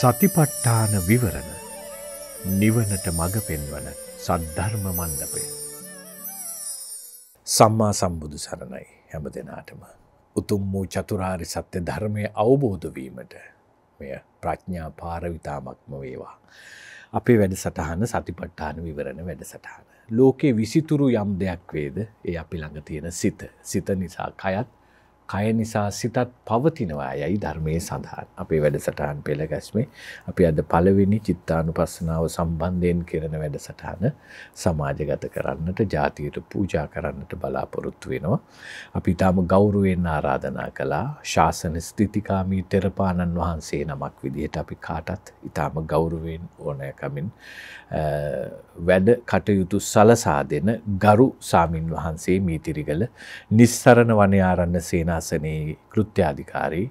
සතිපට්ඨාන විවරණ නිවනට මඟ පෙන්වන සද්ධර්ම මණ්ඩපය. සම්මා සම්බුදු සරණයි හැම දෙනාටම. උතුම් වූ චතුරාරි සත්‍ය ධර්මය අවබෝධ වීමට මෙය ප්‍රඥා පාරවිතාමක්ම වේවා. අපේ වැඩසටහන සතිපට්ඨාන විවරණ වැඩසටහන. ලෝකේ විසිතුරු යම් දෙයක් වේද ඒ අපි ළඟ තියෙන සිත. සිත නිසා කයත් කය නිසා සිතත් පවතිනවා යයි ධර්මයේ සඳහන්. අපේ වැඩසටහන් පෙළ ගැස්මේ අපි අද පළවෙනි චිත්තානුපස්සනාව සම්බන්ධයෙන් කරන වැඩසටහන සමාජගත කරන්නට ජාතියට පූජා කරන්නට බලාපොරොත්තු වෙනවා. අපි ඊටාම ගෞරවයෙන් ආරාධනා කළා ශාසන ස්ථිතිකාමී තෙරපාණන් වහන්සේ නමක් විදිහට අපි කාටත් ඊටාම ගෞරවයෙන් ඕනෑකමින් වැඩ කටයුතු සලසා දෙන ගරු සාමීන් වහන්සේ මීතිරිගල නිස්සරණ වනයාරන්න සේනාසනයේ කෘත්‍යාධිකාරී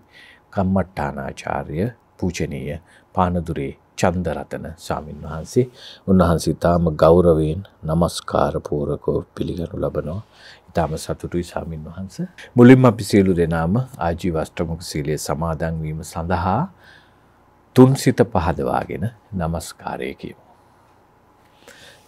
කම්මට්ටානාචාර්ය පූජනීය පානදුරේ චන්දරතන සාමීන් වහන්සේ උන්වහන්සේ ඉතාම ගෞරවයෙන් නමස්කාරපූරකෝ පිළිගනු ලබනවා. ඉතාම සතුටුයි සාමීන් වහන්ස. මුලින්ම අපි සියලු දෙනාම ආජී වස්ට්‍රමුක සීලය සමාදන්වීම සඳහා තුන්සිත පහදවාගෙන නමස්කාරය කියමු.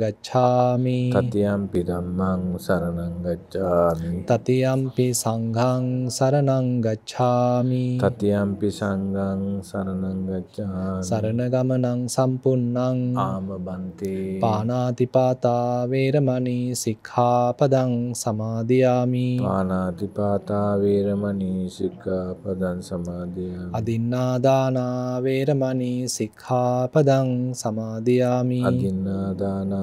ගච්ඡාමි තතියම්පි ධම්මං සරණං ගච්ඡාමි තතියම්පි සංඝං සරණං ගච්ඡාමි තතියම්පි සංඝං සරණං ගච්ඡාමි සරණ ගමනං සම්පුන්නං ආම බන්ති පාණාතිපාතා වේරමණී සික්ඛාපදං සමාදියාමි පාණාතිපාතා වේරමණී සික්ඛාපදං සමාදියාමි අදින්නාදානා වේරමණී සික්ඛාපදං සමාදියාමි අදින්නාදානා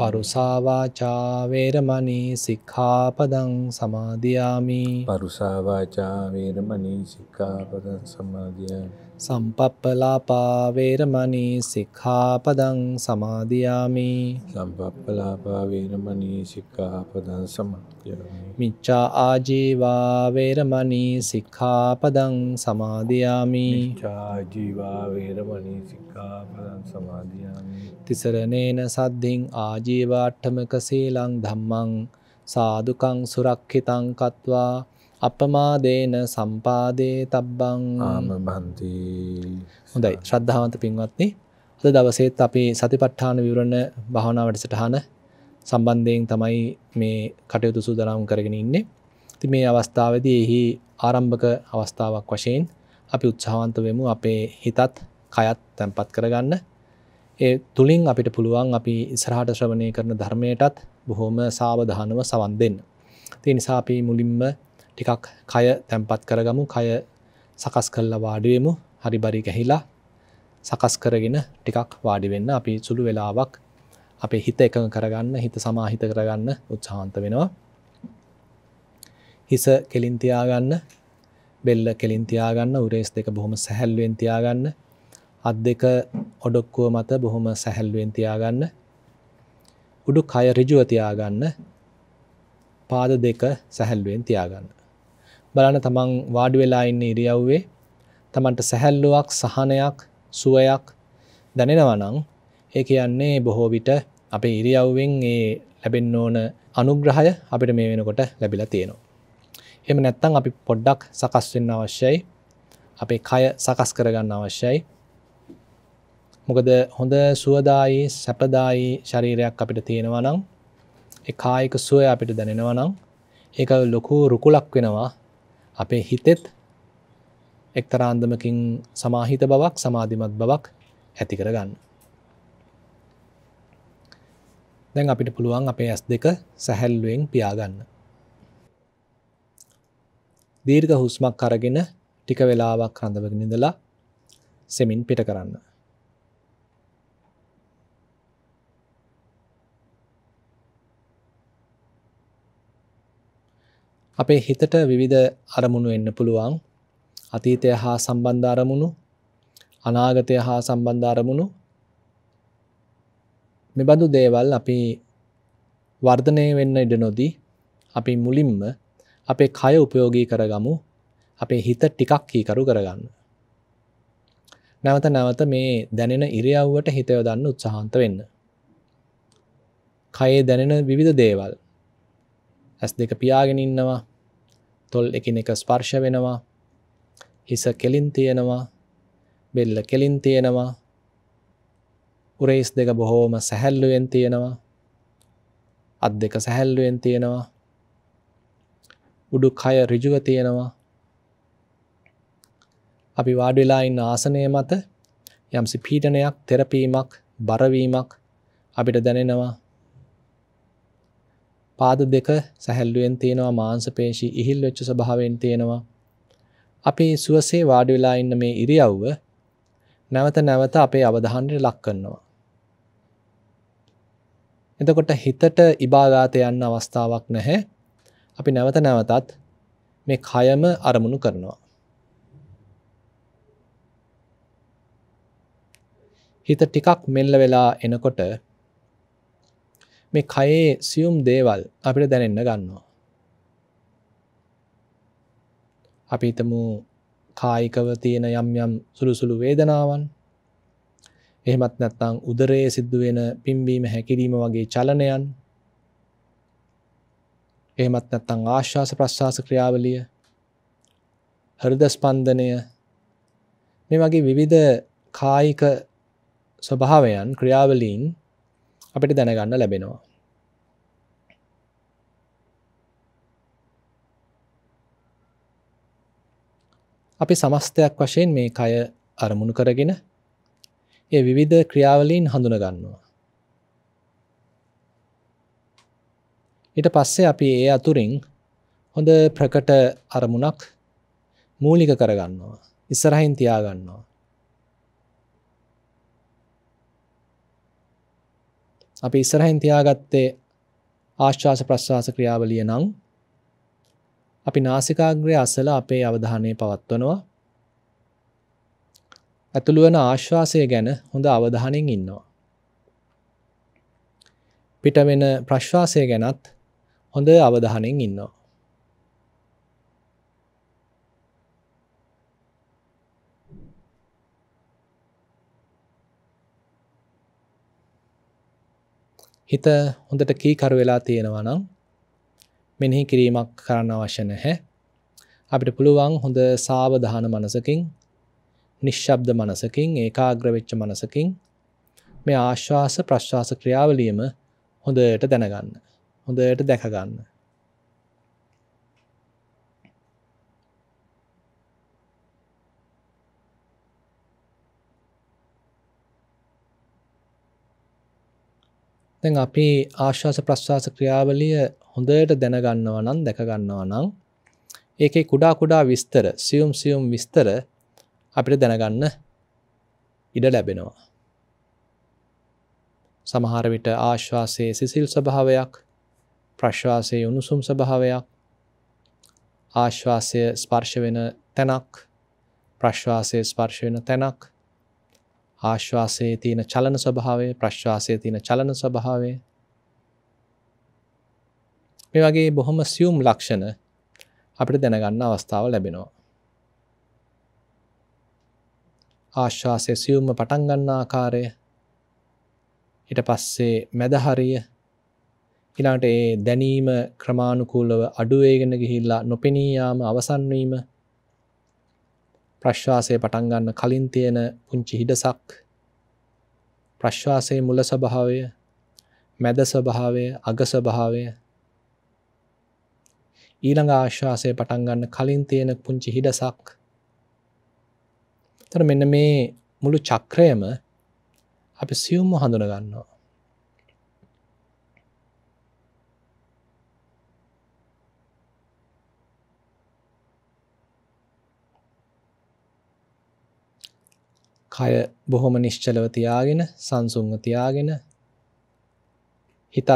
පරුසාවාචා වේරමණී සික්ඛාපදං සමාදියාමි පරුසාවාචා වේරමණී සික්ඛාපදං සමාදියාමි සම්පප්පලාපා වේරමණී සික්ඛාපදං සමාදියාමි සම්පප්පලාපා වේරමණී සික්ඛාපදං සමාදියාමි මිච්ඡා ආජීවා වේරමණී සික්ඛාපදං සමාදියාමි මිච්ඡා ආජීවා වේරමණී සික්ඛාපදං සමාදියාමි තිසරණේන සද්ධින් ආජීවාට්ඨමක සීලං ධම්මං සාදුකං සුරක්ඛිතං කତ୍වා අපමාදේන සම්පාදේ තබ්බං ආමභන්ති හොඳයි ශ්‍රද්ධාවන්ත පින්වත්නි අද දවසේත් අපි සතිපට්ඨාන විවරණ භාවනා වැඩසටහන සම්බන්ධයෙන් තමයි මේ කටයුතු සූදානම් කරගෙන ඉන්නේ. ඉතින් මේ අවස්ථාවේදී එහි ආරම්භක අවස්ථාවක් වශයෙන් අපි උත්සාහවන්ත වෙමු අපේ හිතත් කයත් තැම්පත් කරගන්න. ඒ තුලින් අපිට පුළුවන් අපි ඉස්සරහට ශ්‍රවණය කරන ධර්මයටත් බොහොම සාවධානව සවන් දෙන්න. ඒ නිසා අපි මුලින්ම ටිකක් කය තැම්පත් කරගමු කය සකස් කරලා වාඩිවෙමු හරි බරි ගැහිලා සකස් කරගෙන ටිකක් වාඩිවෙන්න අපි සුළු වෙලාවක් අපේ හිත එකඟ කරගන්න හිත සමාහිත කරගන්න උත්සාහන්ත වෙනවා හිස කෙලින් තියාගන්න බෙල්ල කෙලින් තියාගන්න උරේස් දෙක බොහොම සැහැල්ලුවෙන් තියාගන්න අත් දෙක ඔඩොක්කුව මත බොහොම සැහැල්ලුවෙන් තියාගන්න උඩු කය ඍජුව තියාගන්න පාද දෙක සැහැල්ලුවෙන් තියාගන්න බලන්න තමන් වාඩි වෙලා ඉන්න ඉරියව්වේ තමන්ට සැහැල්ලුවක් සහනයක් සුවයක් දැනෙනවා නම් ඒ කියන්නේ බොහෝ විට අපේ ඉරියව්වෙන් ඒ ලැබෙන්න ඕන අනුග්‍රහය අපිට මේ වෙනකොට ලැබිලා තියෙනවා. එහෙම නැත්නම් අපි පොඩ්ඩක් සකස් වෙන්න අවශ්‍යයි. අපේ කය සකස් කරගන්න අවශ්‍යයි. මොකද හොඳ සුවදායි සැපදායි ශරීරයක් අපිට තියෙනවා නම් ඒ කායික සුවය අපිට දැනෙනවා නම් ඒක ලොකු රුකුලක් වෙනවා අපේ හිතෙත් එක්තරාන්දමකින් සමාහිත බවක් සමාධිමත් බවක් ඇති කරගන්න. දැන් අපිට පුළුවන් අපේ ඇස් දෙක සැහැල්ලුවෙන් පියාගන්න. දීර්ඝ හුස්මක් අරගෙන ටික වෙලාවක් රඳවගෙන ඉඳලා සෙමින් පිට කරන්න. අපේ හිතට විවිධ අරමුණු එන්න පුළුවන්. අතීතය හා සම්බන්ධ අරමුණු, අනාගතය හා සම්බන්ධ අරමුණු. මෙබඳු දේවල් අපි වර්ධනය වෙන්න ඉඩ නොදී අපි මුලින්ම අපේ කය උපයෝගී කරගමු. අපේ හිත ටිකක් කීකරු කරගන්න. නැවත නැවත මේ දැනෙන ඉරියව්වට හිත යොදන්න උත්සාහන්ත වෙන්න. කයේ දැනෙන විවිධ දේවල් ඇස් දෙක පියාගෙන ඉන්නවා තොල් එකින් එක ස්පර්ශ වෙනවා හිස කෙලින් තියෙනවා බෙල්ල කෙලින් තියෙනවා උරේස් දෙක බොහෝම සැහැල්ලුවෙන් තියෙනවා අත් දෙක සැහැල්ලුවෙන් තියෙනවා උඩු කය ඍජුව තියෙනවා අපි වාඩි වෙලා ඉන්න ආසනය මත යම්සි පීඩනයක් තෙරපීමක් බරවීමක් අපිට දැනෙනවා පාද දෙක සැහැල්ලුවෙන් තියෙනවා මාංශ පේශී ඉහිල් වෙච්ච ස්වභාවයෙන් තියෙනවා. අපි සුවසේ වාඩි වෙලා ඉන්න මේ ඉරියව්ව නැවත නැවත අපේ අවධානයට ලක් කරනවා. එතකොට හිතට ඉබාගාත යන්න අවස්ථාවක් නැහැ. අපි නැවත නැවතත් මේ කයම අරමුණු කරනවා. හිත ටිකක් මෙල්ල වෙලා එනකොට මේ කයේ සියුම් දේවල් අපිට දැනෙන්න ගන්නවා. අපි හිතමු කායිකව තියෙන යම් යම් සුළුසුළු වේදනාවන් එහෙමත් නැත්නම් උදරයේ සිද්ධ වෙන පිම්බීම හැකිරීම වගේ චලනයන් එහෙමත් නැත්නම් ආශ්වාස ප්‍රශ්වාස ක්‍රියාවලිය හෘද ස්පන්දනය මේ වගේ විවිධ කායික ස්වභාවයන් ක්‍රියාවලීන් අපිට දැනගන්න ලැබෙනවා. අපි සමස්තයක් වශයෙන් මේ කය අරමුණු කරගෙන ඒ විවිධ ක්‍රියාවලීන් හඳුන ගන්නවා. ඊට පස්සේ අපි ඒ අතුරින් හොඳ ප්‍රකට අරමුණක් මූලික කරගන්නවා. ඉස්සරහින් තියාගන්නවා. අපි ඉස්සරහින් තියාගත්තේ ආශ්වාස ප්‍රශ්වාස ක්‍රියාවලිය නම් අපි නාසිකාග්‍රය අසල අපේ අවධානය පවත්වනවා. ඇතුළු වන ආශ්වාසය ගැන හොඳ අවධානයෙන් ඉන්නවා. පිට වෙන ප්‍රශ්වාසය ගැනත් හොඳ අවධානයෙන් ඉන්නවා. හිත හොඳට කීකරු වෙලා තියෙනවා නම් මෙනෙහි කිරීමක් කරන්න අවශ්‍ය නැහැ. අපිට පුළුවන් හොඳ සාවධාන මනසකින්, නිශ්ශබ්ද මනසකින්, ඒකාග්‍ර වෙච්ච මනසකින් මේ ආශ්වාස ප්‍රශ්වාස ක්‍රියාවලියම හොඳට දැනගන්න. හොඳට දැක ගන්න. දැන් අපි ආශ්වාස ප්‍රශ්වාස ක්‍රියාවලිය හොඳට දැනගන්නවා නම් දැකගන්නවා නම් ඒකේ කුඩා කුඩා විස්තර සියුම් සියුම් විස්තර අපිට දැනගන්න ඉඩ ලැබෙනවා. සමහර විට ආශ්වාසයේ සිසිල් ස්වභාවයක් ප්‍රශ්වාසයේ උණුසුම් ස්වභාවයක් ආශ්වාසය ස්පර්ශ වෙන තැනක් ප්‍රශ්වාසය ස්පර්ශ වෙන තැනක් ආශ්වාසයේ තියෙන චලන ස්වභාවය ප්‍රශ්වාසයේ තියෙන චලන ස්වභාවය මේ වගේ බොහොම සියුම් ලක්ෂණ අපිට දැනගන්න අවස්ථාව ලැබෙනවා ආශ්වාසයේ සියුම්ම පටන් ගන්න ආකාරය ඊට පස්සේ මැද හරිය ඊළඟට ඒ දැනීම ක්‍රමානුකූලව අඩු වෙගෙන ගිහිල්ලා නොපෙනී යාම අවසන් වීම ප්‍රශ්වාසය පටන් ගන්න කලින් තියෙන පුංචි හිඩසක් ප්‍රශ්වාසයේ මුල ස්වභාවය මැද ස්වභාවය අග ස්වභාවය ඊළඟ ආශ්වාසය පටන් ගන්න කලින් තියෙන පුංචි හිඩසක් තර මෙන්න මේ මුළු චක්‍රයම අපි සියුම්ම හඳුන ගන්නවා කය බොහොම නිශ්චලව තියාගෙන සංසුන්ව තියාගෙන හිතත්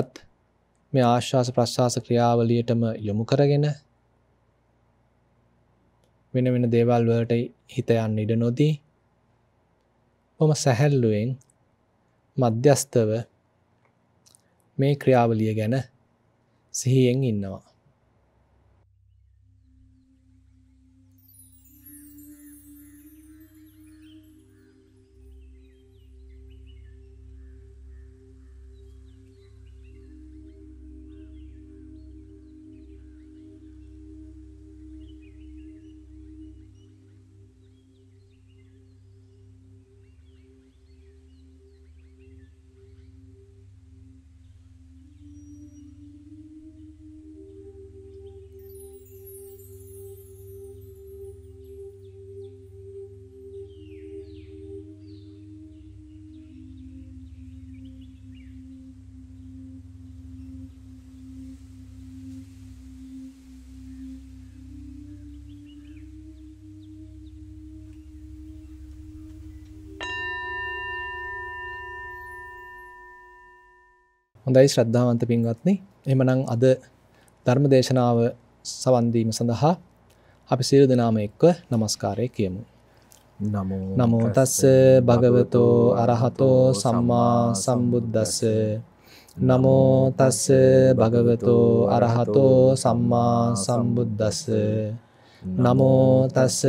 මේ ආශ්වාස ප්‍රශ්වාස ක්‍රියාවලියටම යොමු කරගෙන වෙන වෙන දේවල් වලට හිත යන්න ඉඩ නොදී බොහොම සැහැල්ලුවෙන් මධ්‍යස්තව මේ ක්‍රියාවලිය ගැන සිහියෙන් ඉන්නවා හොඳයි ශ්‍රද්ධාවන්ත පින්වත්නි. එහෙමනම් අද ධර්ම දේශනාව සවන් දීම සඳහා අපි සියලු දෙනාම එක්ව নমස්කාරය කියමු. නමෝ නමෝ තස්ස භගවතෝ අරහතෝ සම්මා සම්බුද්දස්ස නමෝ තස්ස භගවතෝ අරහතෝ සම්මා සම්බුද්දස්ස නමෝ තස්ස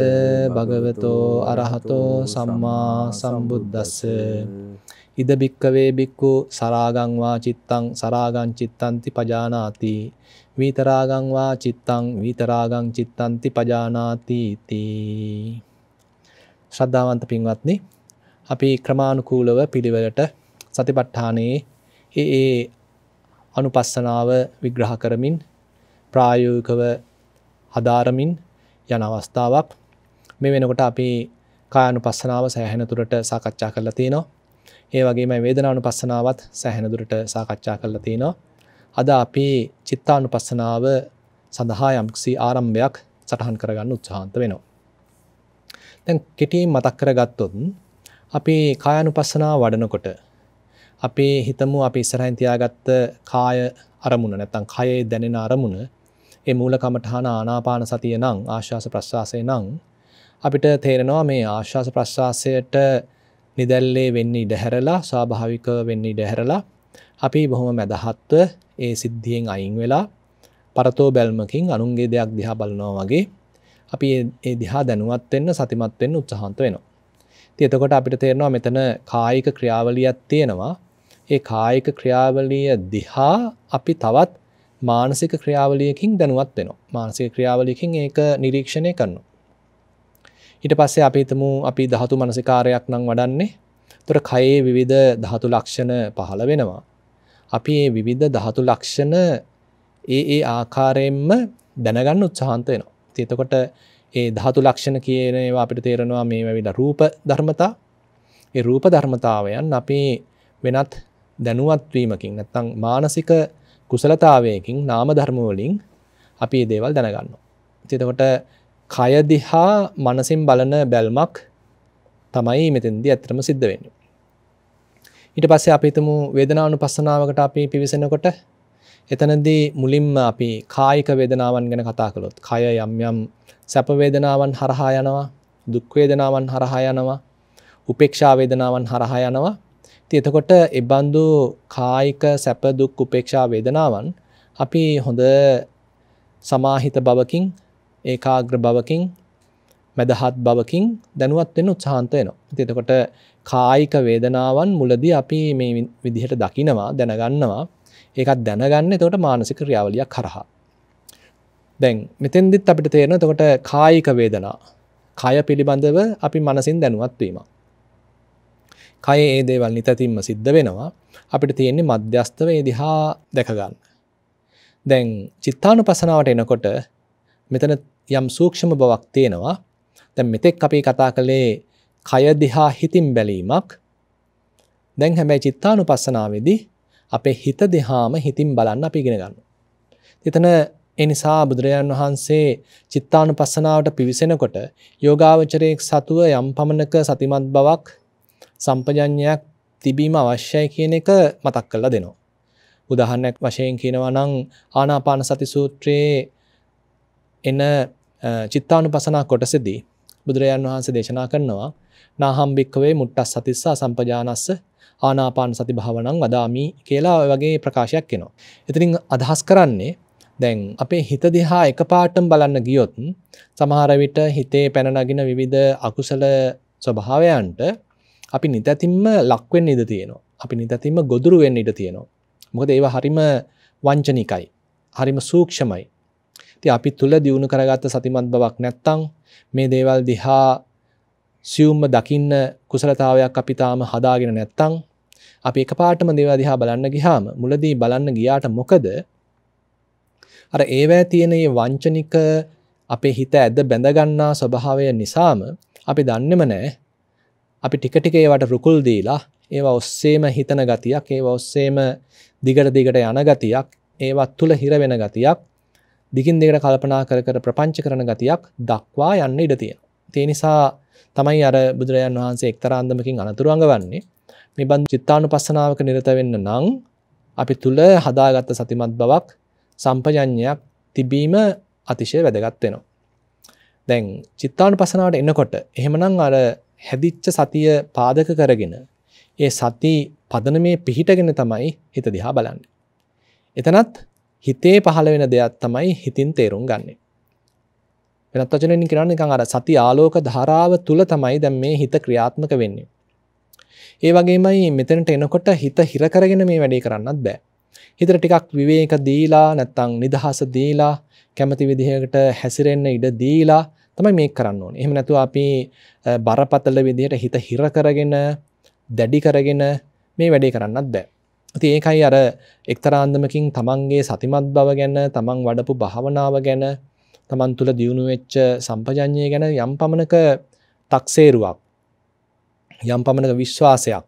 භගවතෝ අරහතෝ සම්මා සම්බුද්දස්ස ඉද භික්කවේ බික්කු සරාගං වා චිත්තං සරාගං චිත්තන්ති පජානාති විතරාගං වා චිත්තං විතරාගං චිත්තන්ති පජානාති තී ශ්‍රද්ධාවන්ත පින්වත්නි අපි ක්‍රමානුකූලව පිළිවෙලට සතිපට්ඨානයේ ඒ ඒ අනුපස්සනාව විග්‍රහ කරමින් ප්‍රායෝගිකව හදාරමින් යන අවස්ථාවක් මේ වෙනකොට අපි කායනුපස්සනාව සෑහෙන තුරට සාකච්ඡා කරලා තියෙනවා ඒ වගේම වේදනානුපස්සනාවත් සෑහෙන දුරට සාකච්ඡා කරලා තිනවා. අද අපි චිත්තානුපස්සනාව සඳහා යම්කිසි ආරම්භයක් සටහන් කරගන්න උත්සාහන්ත වෙනවා. දැන් කෙටියෙන් මතක් කරගත්තොත් අපි කායानुපස්සනාව වඩනකොට අපි හිතමු අපි ඉස්සරහින් තියාගත්ත කාය අරමුණ නැත්නම් කයේ දැනෙන අරමුණ ඒ මූල කමඨාන ආනාපාන සතිය නම් ආශ්වාස ප්‍රශ්වාසය නම් අපිට තේරෙනවා මේ ආශ්වාස ප්‍රශ්වාසයට නිදැල්ලේ වෙන්න ඉඩහැරලා ස්වාභාවිකව වෙන්න ඉඩහැරලා අපි බොහොම මැදහත්ව ඒ සිද්ධියෙන් අයින් වෙලා පරතෝ බැල්මකින් අනුන්ගේ දෙයක් දිහා බලනවා වගේ අපි ඒ දිහා දැනුවත් වෙන්න සතිමත් වෙන්න උත්සාහන්ත වෙනවා. ඉතින් එතකොට අපිට තේරෙනවා මෙතන කායික ක්‍රියාවලියක් තියෙනවා. ඒ කායික ක්‍රියාවලිය දිහා අපි තවත් මානසික ක්‍රියාවලියකින් දැනුවත් වෙනවා. මානසික ක්‍රියාවලියකින් ඒක නිරීක්ෂණය කරනවා. ඊට පස්සේ අපි හිතමු අපි ධාතු මනසිකාරයක් නම් වඩන්නේ. එතකොට කයේ විවිධ ධාතු ලක්ෂණ පහළ වෙනවා. අපි මේ විවිධ ධාතු ලක්ෂණ ඒ ඒ ආකාරයෙන්ම දැනගන්න උත්සාහන්ත වෙනවා. ඉතින් එතකොට ඒ ධාතු ලක්ෂණ කියන ඒවා අපිට තේරෙනවා මේ වෙවිලා රූප ධර්මතා. ඒ රූප ධර්මතාවයන් අපි වෙනත් දැනුවත් වීමකින් නැත්නම් මානසික කුසලතාවයකින් නාම ධර්ම වලින් අපි මේ දේවල් දැනගන්නවා. ඉතින් එතකොට කයදිහා මනසින් බලන බැල්මක් තමයි මෙතන්දි ඇත්‍රම සිද්ධ වෙන්න. ඊට පස්සේ අපිතුමු වේදනානු පස්සනාවකට අපි පිවිසෙනකොට එතනදී මුලින්ම අපි කායික වේදනාවන් ගැන කතා කළොත් කය යම් යම් සැපවේදනාවන් හරහා යනවා දුක්වේදනාවන් හරහා යනවා උපේක්ෂා වේදනාවන් හරහා යනවා ඉතින් එතකොට ඒ බඳු කායික සැප දුක් උපේක්ෂා වේදනාවන් අපි හොඳ සමාහිත බවකින් ඒකාග්‍ර බවකින් මැදහත් බවකින් දැනුවත් වෙන උත්සාහන්ත වෙනවා. ඉතින් එතකොට කායික වේදනාවන් මුලදී අපි මේ විදිහට දකිනවා දැනගන්නවා. ඒකත් දැනගන්න එතකොට මානසික ක්‍රියාවලියක් කරහා. දැන් මෙතෙන්දිත් අපිට තේරෙනවා එතකොට කායික වේදනා කය පිළිබඳව අපි මනසින් දැනුවත් වීම. කයේ ඒ දේවල් නිතතිම්ම සිද්ධ වෙනවා. අපිට තියෙන්නේ මධ්‍යස්තව ඒ දිහා දැක ගන්න. දැන් චිත්තානුපසනාවට එනකොට මෙතන යම් සූක්ෂම බවක් තියෙනවා. දැන් මෙතෙක් අපි කතා කළේ කය දිහා හිතින් බැලීමක්. දැන් හැබැයි චිත්තානුපස්සනාවේදී අපේ හිත දිහාම හිතින් බලන්න අපි ඉගෙන ගන්නවා. එතන ඒ නිසා බුදුරජාන් වහන්සේ චිත්තානුපස්සනාවට පිවිසෙනකොට යෝගාවචරයේ සතුව යම් පමණක සතිමත් බවක් සම්පජඤ්ඤයක් තිබීම අවශ්‍යයි කියන එක මතක් කරලා දෙනවා. උදාහරණයක් වශයෙන් කියනවා නම් ආනාපාන සති සූත්‍රයේ එන චිත්තානු පසනා කොටසදී බුදුරජාන් වහන්සේ දේශනා කරනවා නාහම්භික්කවේ මුට්ටස් සතිස්සා සම්පජානස්ස ආනාපාන සති භාවනං වදාමි කියලා ඔය වගේ ප්‍රකාශයක් එනවා. ඉතින් අදහස් කරන්නේ දැන් අපේ හිත දිහා එකපාරටම බලන්න ගියොත් සමහර විට හිතේ පැන නගින විවිධ අකුසල ස්වභාවයන්ට අපි නිතැතිම්ම ලක් වෙන්න ඉඩ තියෙනවා. අපි නිතැතිම්ම ගොදුරු වෙන්න ඉඩ තියෙනවා. මොකද ඒවා හරිම වංචනිකයි. හරිම සූක්ෂමයි. ති අපි තුළ දියුණු කරගත්ත සතිමත් බවක් නැත්තං මේ දේවල් දිහා සියුම්ම දකින්න කුසලතාවයක් අපි තාම හදාගෙන නැත්තං අපි එක පාටම දේවා දිහා බලන්න ගිහාම මුලදී බලන්න ගියාට මොකද අර ඒවෑ තියෙන වංචනික අපේ හිත ඇද බැඳගන්නා ස්වභාවය නිසාම අපි දන්නෙම නෑ අපි ටික ටික ඒවට රුකුල් දීලා ඒවා ඔස්සේම හිතන ගතියක් ඒවා ඔස්සේම දිගට දිගට යන ගතියක් ඒවත් තුල හිර වෙන ගතියක් දිගින් දෙකට කල්පනා කර කර ප්‍රපංච කරන ගතියක් දක්වා යන්න ඉඩ තියෙන. තිය නිසා තමයි අර බුදුරජන් වහන්සේ එක්තරාන්දමකින් අනතුරංග වන්නේ මේ බන් චිත්තානු පස්සනාවක නිරත වෙන්න නං අපි තුළ හදාගත්ත සතිමත් බවක් සම්පජඥයක් තිබීම අතිශය වැදගත් වෙනවා. දැන් චිත්තානු පසනාවට එනකොට එහෙමනම් අර හැදිච්ච සතිය පාදක කරගෙන ඒ සති පදන මේ පිහිටගෙන තමයි හිත දිහා බලන්න. එතනත් හිතේ පහළ වෙන දෙයක් තමයි හිතින් තේරුම් ගන්නේ. වෙනත් වචනෙන් කියනවා නිකන් අර සති ආලෝක ධාරාව තුල තමයි දැන් මේ හිත ක්‍රියාත්මක වෙන්නේ. ඒ වගේමයි මෙතනට එනකොට හිත හිර කරගෙන මේ වැඩේ කරන්නත් බෑ. හිතට ටිකක් විවේක දීලා නැත්තම් නිදහස දීලා කැමති විදිහකට හැසිරෙන්න ඉඩ දීලා තමයි මේක කරන්න ඕනේ. එහෙම නැතුව අපි බරපතල විදිහට හිත හිර කරගෙන දැඩි කරගෙන මේ වැඩේ කරන්නත් බෑ. ති ඒකයි අර එක්තරාන්දමකින් තමන්ගේ සතිමත් බව ගැන තමන් වඩපු භාවනාව ගැන තමන් තුළ දියුණුවෙච්ච සම්පජඥය ගැන යම් පමණක තක්සේරුවක් යම් පමණක විශ්වාසයක්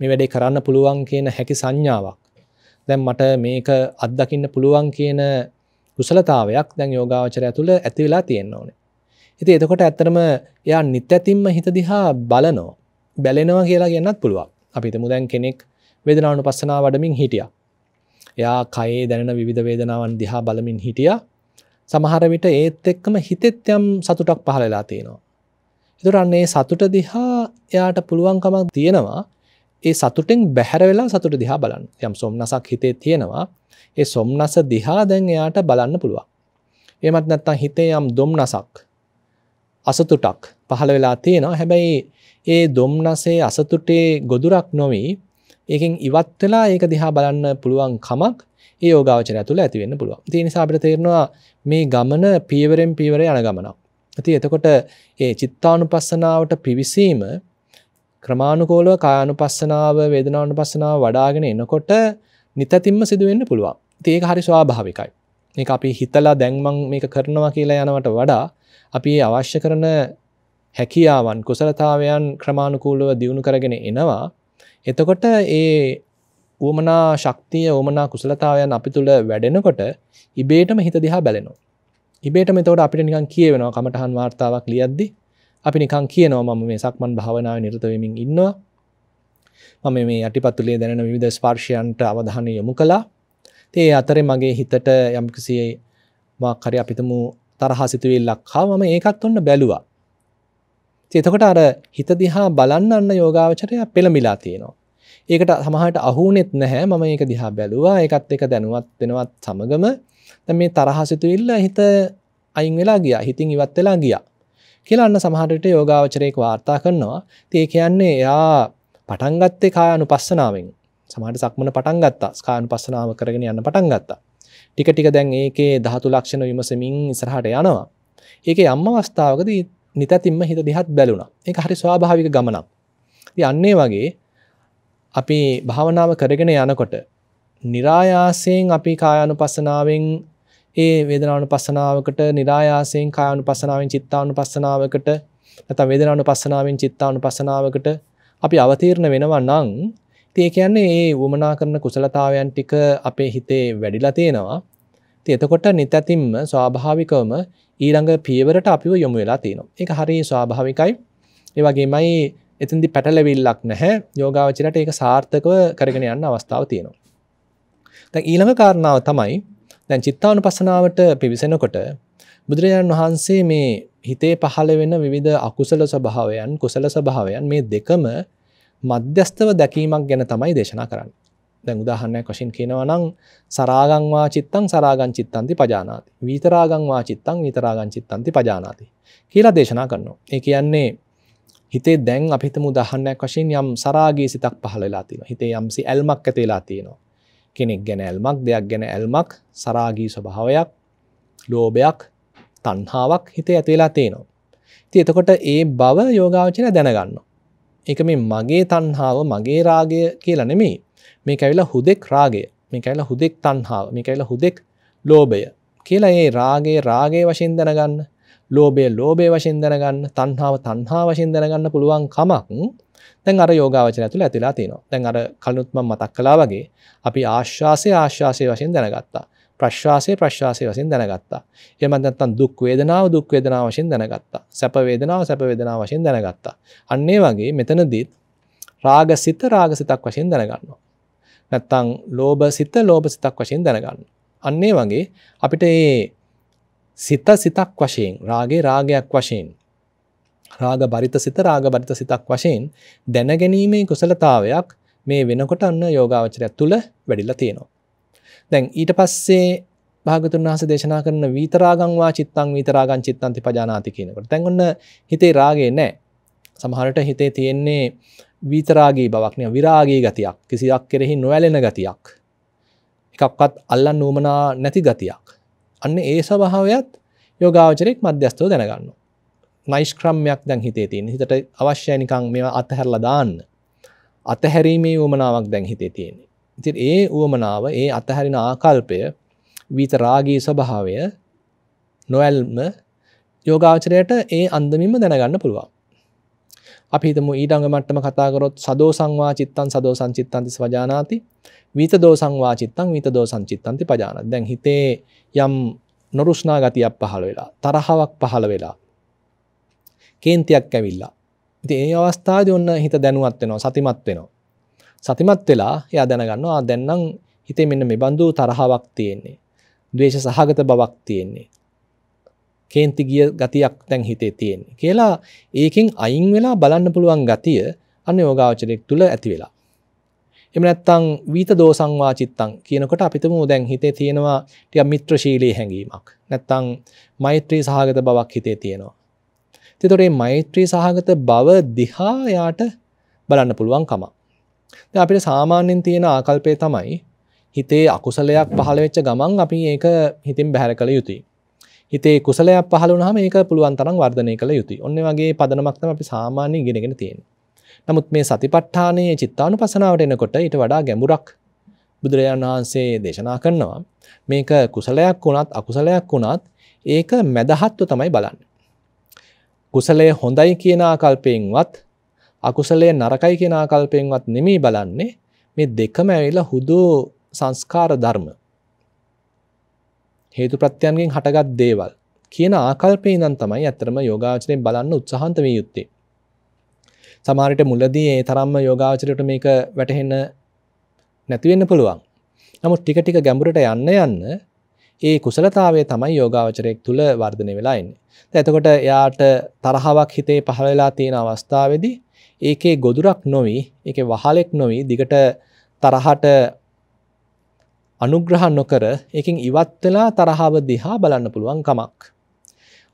මේ වැඩේ කරන්න පුළුවන් කියන හැකි සංඥාවක් දැන් මට මේක අත්දකින්න පුළුවන් කියන කුසලතාවයක් දැන් යෝගාවචරය තුළ ඇති වෙලා තියෙන්න ඕනේ ඉතින් එතකොට ඇත්තටම එයා නිත්‍යතින්ම හිත දිහා බලනවා බැලෙනවා කියලා කියන්නත් පුළුවන් අපි හිතමු දැන් කෙනෙක් වේදනානු පස්සනා වඩමින් හිටිය. එයා කයේ දැනෙන විධ වේදනාවන් දිහා බලමින් හිටිය සමහර විට ඒත් එක්කම හිතෙත්යම් සතුටක් පහලලා තියෙනවා. එතුරන්නේ සතුට දිහා එයාට පුළුවන්කමක් තියෙනවා ඒ සතුටෙන් බැහැර වෙලා සතුට දිහා බලන්න යම් සොම්නසක් හිතේ තියෙනවා ඒ සොම්නස දිහා දැන් එයාට බලන්න පුළුවන්. එමත් නැත්තම් හිතේ යම් දොම්නසක් අසතුටක් පහළ වෙලා තියෙනවා හැබැයි ඒ දොම්නසේ අසතුටේ ගොදුරක් නොවී ඒකෙන් ඉවත් වෙලා ඒක දිහා බලන්න පුළුවන් කමක් ඒ යෝගාවචරය තුළ ඇති වෙන්න පුළුවන්. ඒ නිසා අපිට තේරෙනවා මේ ගමන පියවරෙන් පියවර යන ගමනක්. ඉතින් එතකොට ඒ චිත්තානුපස්සනාවට පිවිසීම ක්‍රමානුකූලව කායानुපස්සනාව වේදනානුපස්සනාව වඩාගෙන එනකොට නිතතිම්ම සිදු වෙන්න පුළුවන්. ඉතින් ඒක හරි ස්වාභාවිකයි. මේක අපි හිතලා දැන් මම මේක කරනවා කියලා යනවට වඩා අපි අවශ්‍ය කරන හැකියාවන් කුසලතාවයන් ක්‍රමානුකූලව දියුණු කරගෙන එනවා එතකොට ඒ ඌමනා ශක්තිය ඕමනා කුසලතාවයන් අපි තුළ වැඩෙනකොට ඉබේටම හිත දිහා බැලෙනවා. ඉබේට මෙතවට අපිට නිකන් කියවෙනවා කමටහන් වාර්තාවක් ලියද්දි අපි නිකන් කියනවා මම මේ සක්මන් භාවනාව නිරතවෙමින් ඉන්නවා. මම මේ යටිපත්තුලේ දැනෙන විවිධ ස්පර්ශයන්ට අවධානය යොමු කළා. ඒ අතරේ මගේ හිතට යම්කිසි මාක් හරි අපිටම තරහ සිතුවිල්ලක් ආවම ඒකත් ඔන්න බැලුවා. එතකොට අර හිත දිහා බලන්න අන්න යෝගාවචරය පෙළඹිලා තියෙනවා. ඒකට සමහරට අහුුනෙත් නැහැ මම ඒක දිහා බැලුවා ඒකත් එක දැනුවත් වෙනවත් සමගම දැන් මේ තරහ සිතුවිල්ල හිත අයින් වෙලා ගියා හිතින් ඉවත් වෙලා ගියා කියලා අන්න සමහරට යෝගාවචරයක වාර්තා කරනවා ඉතින් ඒ කියන්නේ එයා පටන් ගත්තේ කායानुපස්සනාවෙන් සමහරට සක්මන පටන් ගත්තා ස්කායानुපස්සනාව කරගෙන යන්න පටන් ගත්තා ටික ටික දැන් ඒකේ ධාතු ලක්ෂණ විමසමින් ඉස්සරහට යනවා ඒකේ යම් අවස්ථාවකදී නිතැතින්ම හිත දිහත් බැලුණා එක හරි ස්වාභාවික ගමනක් ති අන්නේ වගේ අපි භාවනාව කරගෙන යනකොට නිරායාසයෙන් අපි කායනු පස්සනාවෙන් ඒ වේදනාවනු පස්සනාවකට නිරායාසයෙන් කායනු පස්සනාවෙන් චිත්තාවනු පස්සනාවකට නැත වේදනාවනු පස්සනාවෙන් චිත්තාවනු පස්සනාවකට අපි අවතීරණ වෙනවා නං ඒකයන්නේ ඒ වමනා කරන කුසලතාවයන් ටික අපේ හිතේ වැඩිලා තියෙනවා එතකොට නිතැතින්ම ස්වාභාවිකවම ඊළඟ පියවරට අපිව යොමු වෙලා තියෙනවා. ඒක හරි ස්වාභාවිකයි. ඒ වගේමයි එතෙන්දි පැටලෙවිල්ලක් නැහැ. යෝගාවචරයට ඒක සාර්ථකව කරගෙන යන්න අවස්ථාවක් තියෙනවා. දැන් ඊළඟ කාරණාව තමයි දැන් චිත්තානුපස්සනාවට පිවිසෙනකොට බුදුරජාණන් වහන්සේ මේ හිතේ පහළ වෙන විවිධ අකුසල ස්වභාවයන් කුසල ස්වභාවයන් මේ දෙකම මධ්‍යස්තව දැකීමක් ගැන තමයි දේශනා කරන්නේ. දැන් උදාහරණයක් වශයෙන් කියනවා නම් සරාගං වා චිත්තං සරාගං චිත්තන්ති පජානාති. විතරාගං වා චිත්තං විතරාගං චිත්තන්ති පජානාති කියලා දේශනා කරනවා. ඒ කියන්නේ හිතේ දැන් අපි හිතමු උදාහරණයක් වශයෙන් යම් සරාගී සිතක් පහළ වෙලා තියෙනවා. හිතේ යම්සි ඇල්මක් ඇති වෙලා තියෙනවා. කෙනෙක් ගැන ඇල්මක්, දෙයක් ගැන ඇල්මක්, සරාගී ස්වභාවයක්, ලෝභයක්, තණ්හාවක් හිතේ ඇති වෙලා තියෙනවා. ඉතින් එතකොට ඒ බව යෝගාවචරය දැනගන්නවා. ඒක මේ මගේ තණ්හාව, මගේ රාගය කියලා නෙමෙයි. මේ ඇවිලා හුදෙක් රාගය මේ ඇල හුදෙක් තන්හාාව මේ ඇල හුදෙක් ලෝබය කියලා ඒ රාගේ රාගේ වශයෙන් දැනගන්න ලෝබය ලෝබේ වශයෙන් දැනගන්න තන්හාාව තන්හා වශයෙන් දැනගන්න පුළුවන් කමක් තැන් අර යෝගාවචන ඇතුළ ඇතිලා තියෙනවා තැන් අර කලුත්ම මතක් කලා වගේ අපි ආශ්වාසය ආශ්වාසය වශයෙන් දැනගත්තා ප්‍රශ්වාසය ප්‍රශ්වාසය වශයෙන් දැනගත්තා. එහෙමත් නැත්නම් දුක් වේදනාව දුක් වේදනාව වශයෙන් දැනගත්තා. සැප වේදනාව සැප වේදනාව වශයෙන් දැනගත්තා. අන්න ඒ වගේ මෙතනදීත් රාගසිත රාගසිතක් වශයෙන් දැනගන්නවා. නැත්තං ලෝබ සිත ලෝබ සිතක් වශයෙන් දැනගන්න. අන්නේ වගේ අපිට ඒ සිත සිතක් වශයෙන් රාගේ රාගයක් වශයෙන් රාග බරිත සිත රාග බරිත සිතක් වශයෙන් දැනගැනීමේ කුසලතාවයක් මේ වෙනකොට අන්න යෝගාවචරය තුළ වැඩිලා තියෙනවා. දැන් ඊට පස්සේ භාගතුන් වහන්සේ දේශනා කරන විතරාගං වා චිත්තං විතරාගං චිත්තං තිපජානාති කියනකොට. දැන් ඔන්න හිතේ රාගේ නැහැ. සමහරට හිතේ තියෙන්නේ වීතරාගී බවක් නිකන් විරාගී ගතියක් කිසියක් කෙරෙහි නොඇලෙන ගතියක් එකක්වත් අල්ලන්න උවමනා නැති ගතියක් අන්න ඒ ස්වභාවයත් යෝගාවචරයක් මධ්‍යස්තව දැනගන්නවා නයිෂ්ක්‍රම්‍යයක් දැන් හිතේ තියෙන හිතට අවශ්‍ය නිකන් මේවා අතහැරලා දාන්න අතහැරීමේ උවමනාවක් දැන් හිතේ තියෙන්නේ ඉතින් ඒ උවමනාව ඒ අතහැරින ආකල්පය විතරාගී ස්වභාවය නොඇල්ම යෝගාචරයට ඒ අන්දමින්ම දැනගන්න පුළුවන් අපිහිතම ඊඩඟ මට්ටම කතාගරොත් සදෝ සංවා චිත්තන් සදෝ සංචිත්තන්ති වජානාති විත දෝ සංවා චිත්තන් විත දෝ සංචිත්තන්ති පජානත් දැන් හිතේ යම් නොරුස්නා ගතියක් පහළ වෙලා තරහාවක් පහළ වෙලා කේන්තියක් ඇවිල්ලා ඉතින් ඒ අවස්ථාවේදී ඔන්න හිත දැනුවත් වෙනවා සතිමත් වෙනවා සතිමත් වෙලා එයා දැනගන්නවා දැන් නම් හිතේ මෙන්න මේ බඳු තරහාවක් තියෙන්නේ ද්වේෂ සහගත බවක් තියෙන්නේ කේන්ති ගිය ගතියක් දැන් හිතේ තියෙන කියලා ඒකෙන් අයින් වෙලා බලන්න පුළුවන් ගතිය අන්න යෝගාවචරයක් තුළ ඇති වෙලා. එම නැත්තං වීත දෝසංවා චිත්තං කියනකොට අපිටම දැන් හිතේ තියෙනවා ටිකක් මිත්‍රශීලී හැඟීමක්. නැත්තං මෛත්‍රී සහගත බවක් හිතේ තියෙනවා. එතකොට මේ මෛත්‍රී සහගත බව දිහා යාට බලන්න පුළුවන් කම. දැන් අපිට සාමාන්‍යයෙන් තියෙන ආකල්පය තමයි හිතේ අකුසලයක් පහළ වෙච්ච ගමන් අපි ඒක හිතින් බැහැර කළ යුතුයි. හිතේ කුසලයක් පහළ වුණාම ඒක පුළුවන් තරම් වර්ධනය කළ යුතුයි. ඔන්න වගේ පදනමක් තමයි අපි සාමාන්‍ය ඉගෙනගෙන තියෙන්නේ. නමුත් මේ සතිපට්ඨානයේ චිත්තානුපසනාවට එනකොට ඊට වඩා ගැඹුරක් බුදුරජාණන් වහන්සේ දේශනා කරනවා. මේක කුසලයක් වුණත් අකුසලයක් වුණත් ඒක මැදහත්ව තමයි බලන්නේ. කුසලය හොඳයි කියන ආකල්පයෙන්වත් අකුසලය නරකයි කියන ආකල්පයෙන්වත් නෙමෙයි බලන්නේ. මේ දෙකම ඇවිල්ලා හුදු සංස්කාර ධර්ම හේතු ප්‍රත්‍යයන්ගෙන් හටගත් දේවල් කියන ආකල්පේ ඉඳන් තමයි ඇත්තටම යෝගාචරයෙන් බලන්න උත්සාහන්ත විය යුත්තේ. සමහර විට මුලදී ඒ තරම්ම යෝගාචරයට මේක වැටහෙන්න නැති වෙන්න පුළුවන්. නමුත් ටික ටික ගැඹුරට යන්න යන්න ඒ කුසලතාවය තමයි යෝගාචරයක් තුල වර්ධනය වෙලා ඉන්නේ. එතකොට එයාට තරහාවක් හිතේ පහළ වෙලා තියෙන අවස්ථාවේදී ඒකේ ගොදුරක් නොවි, ඒකේ වහලෙක් නොවි, දිගට තරහට අනුග්‍රහ නොකර එකින් ඉවත් වෙලා තරහාව දිහා බලන්න පුළුවන් කමක්.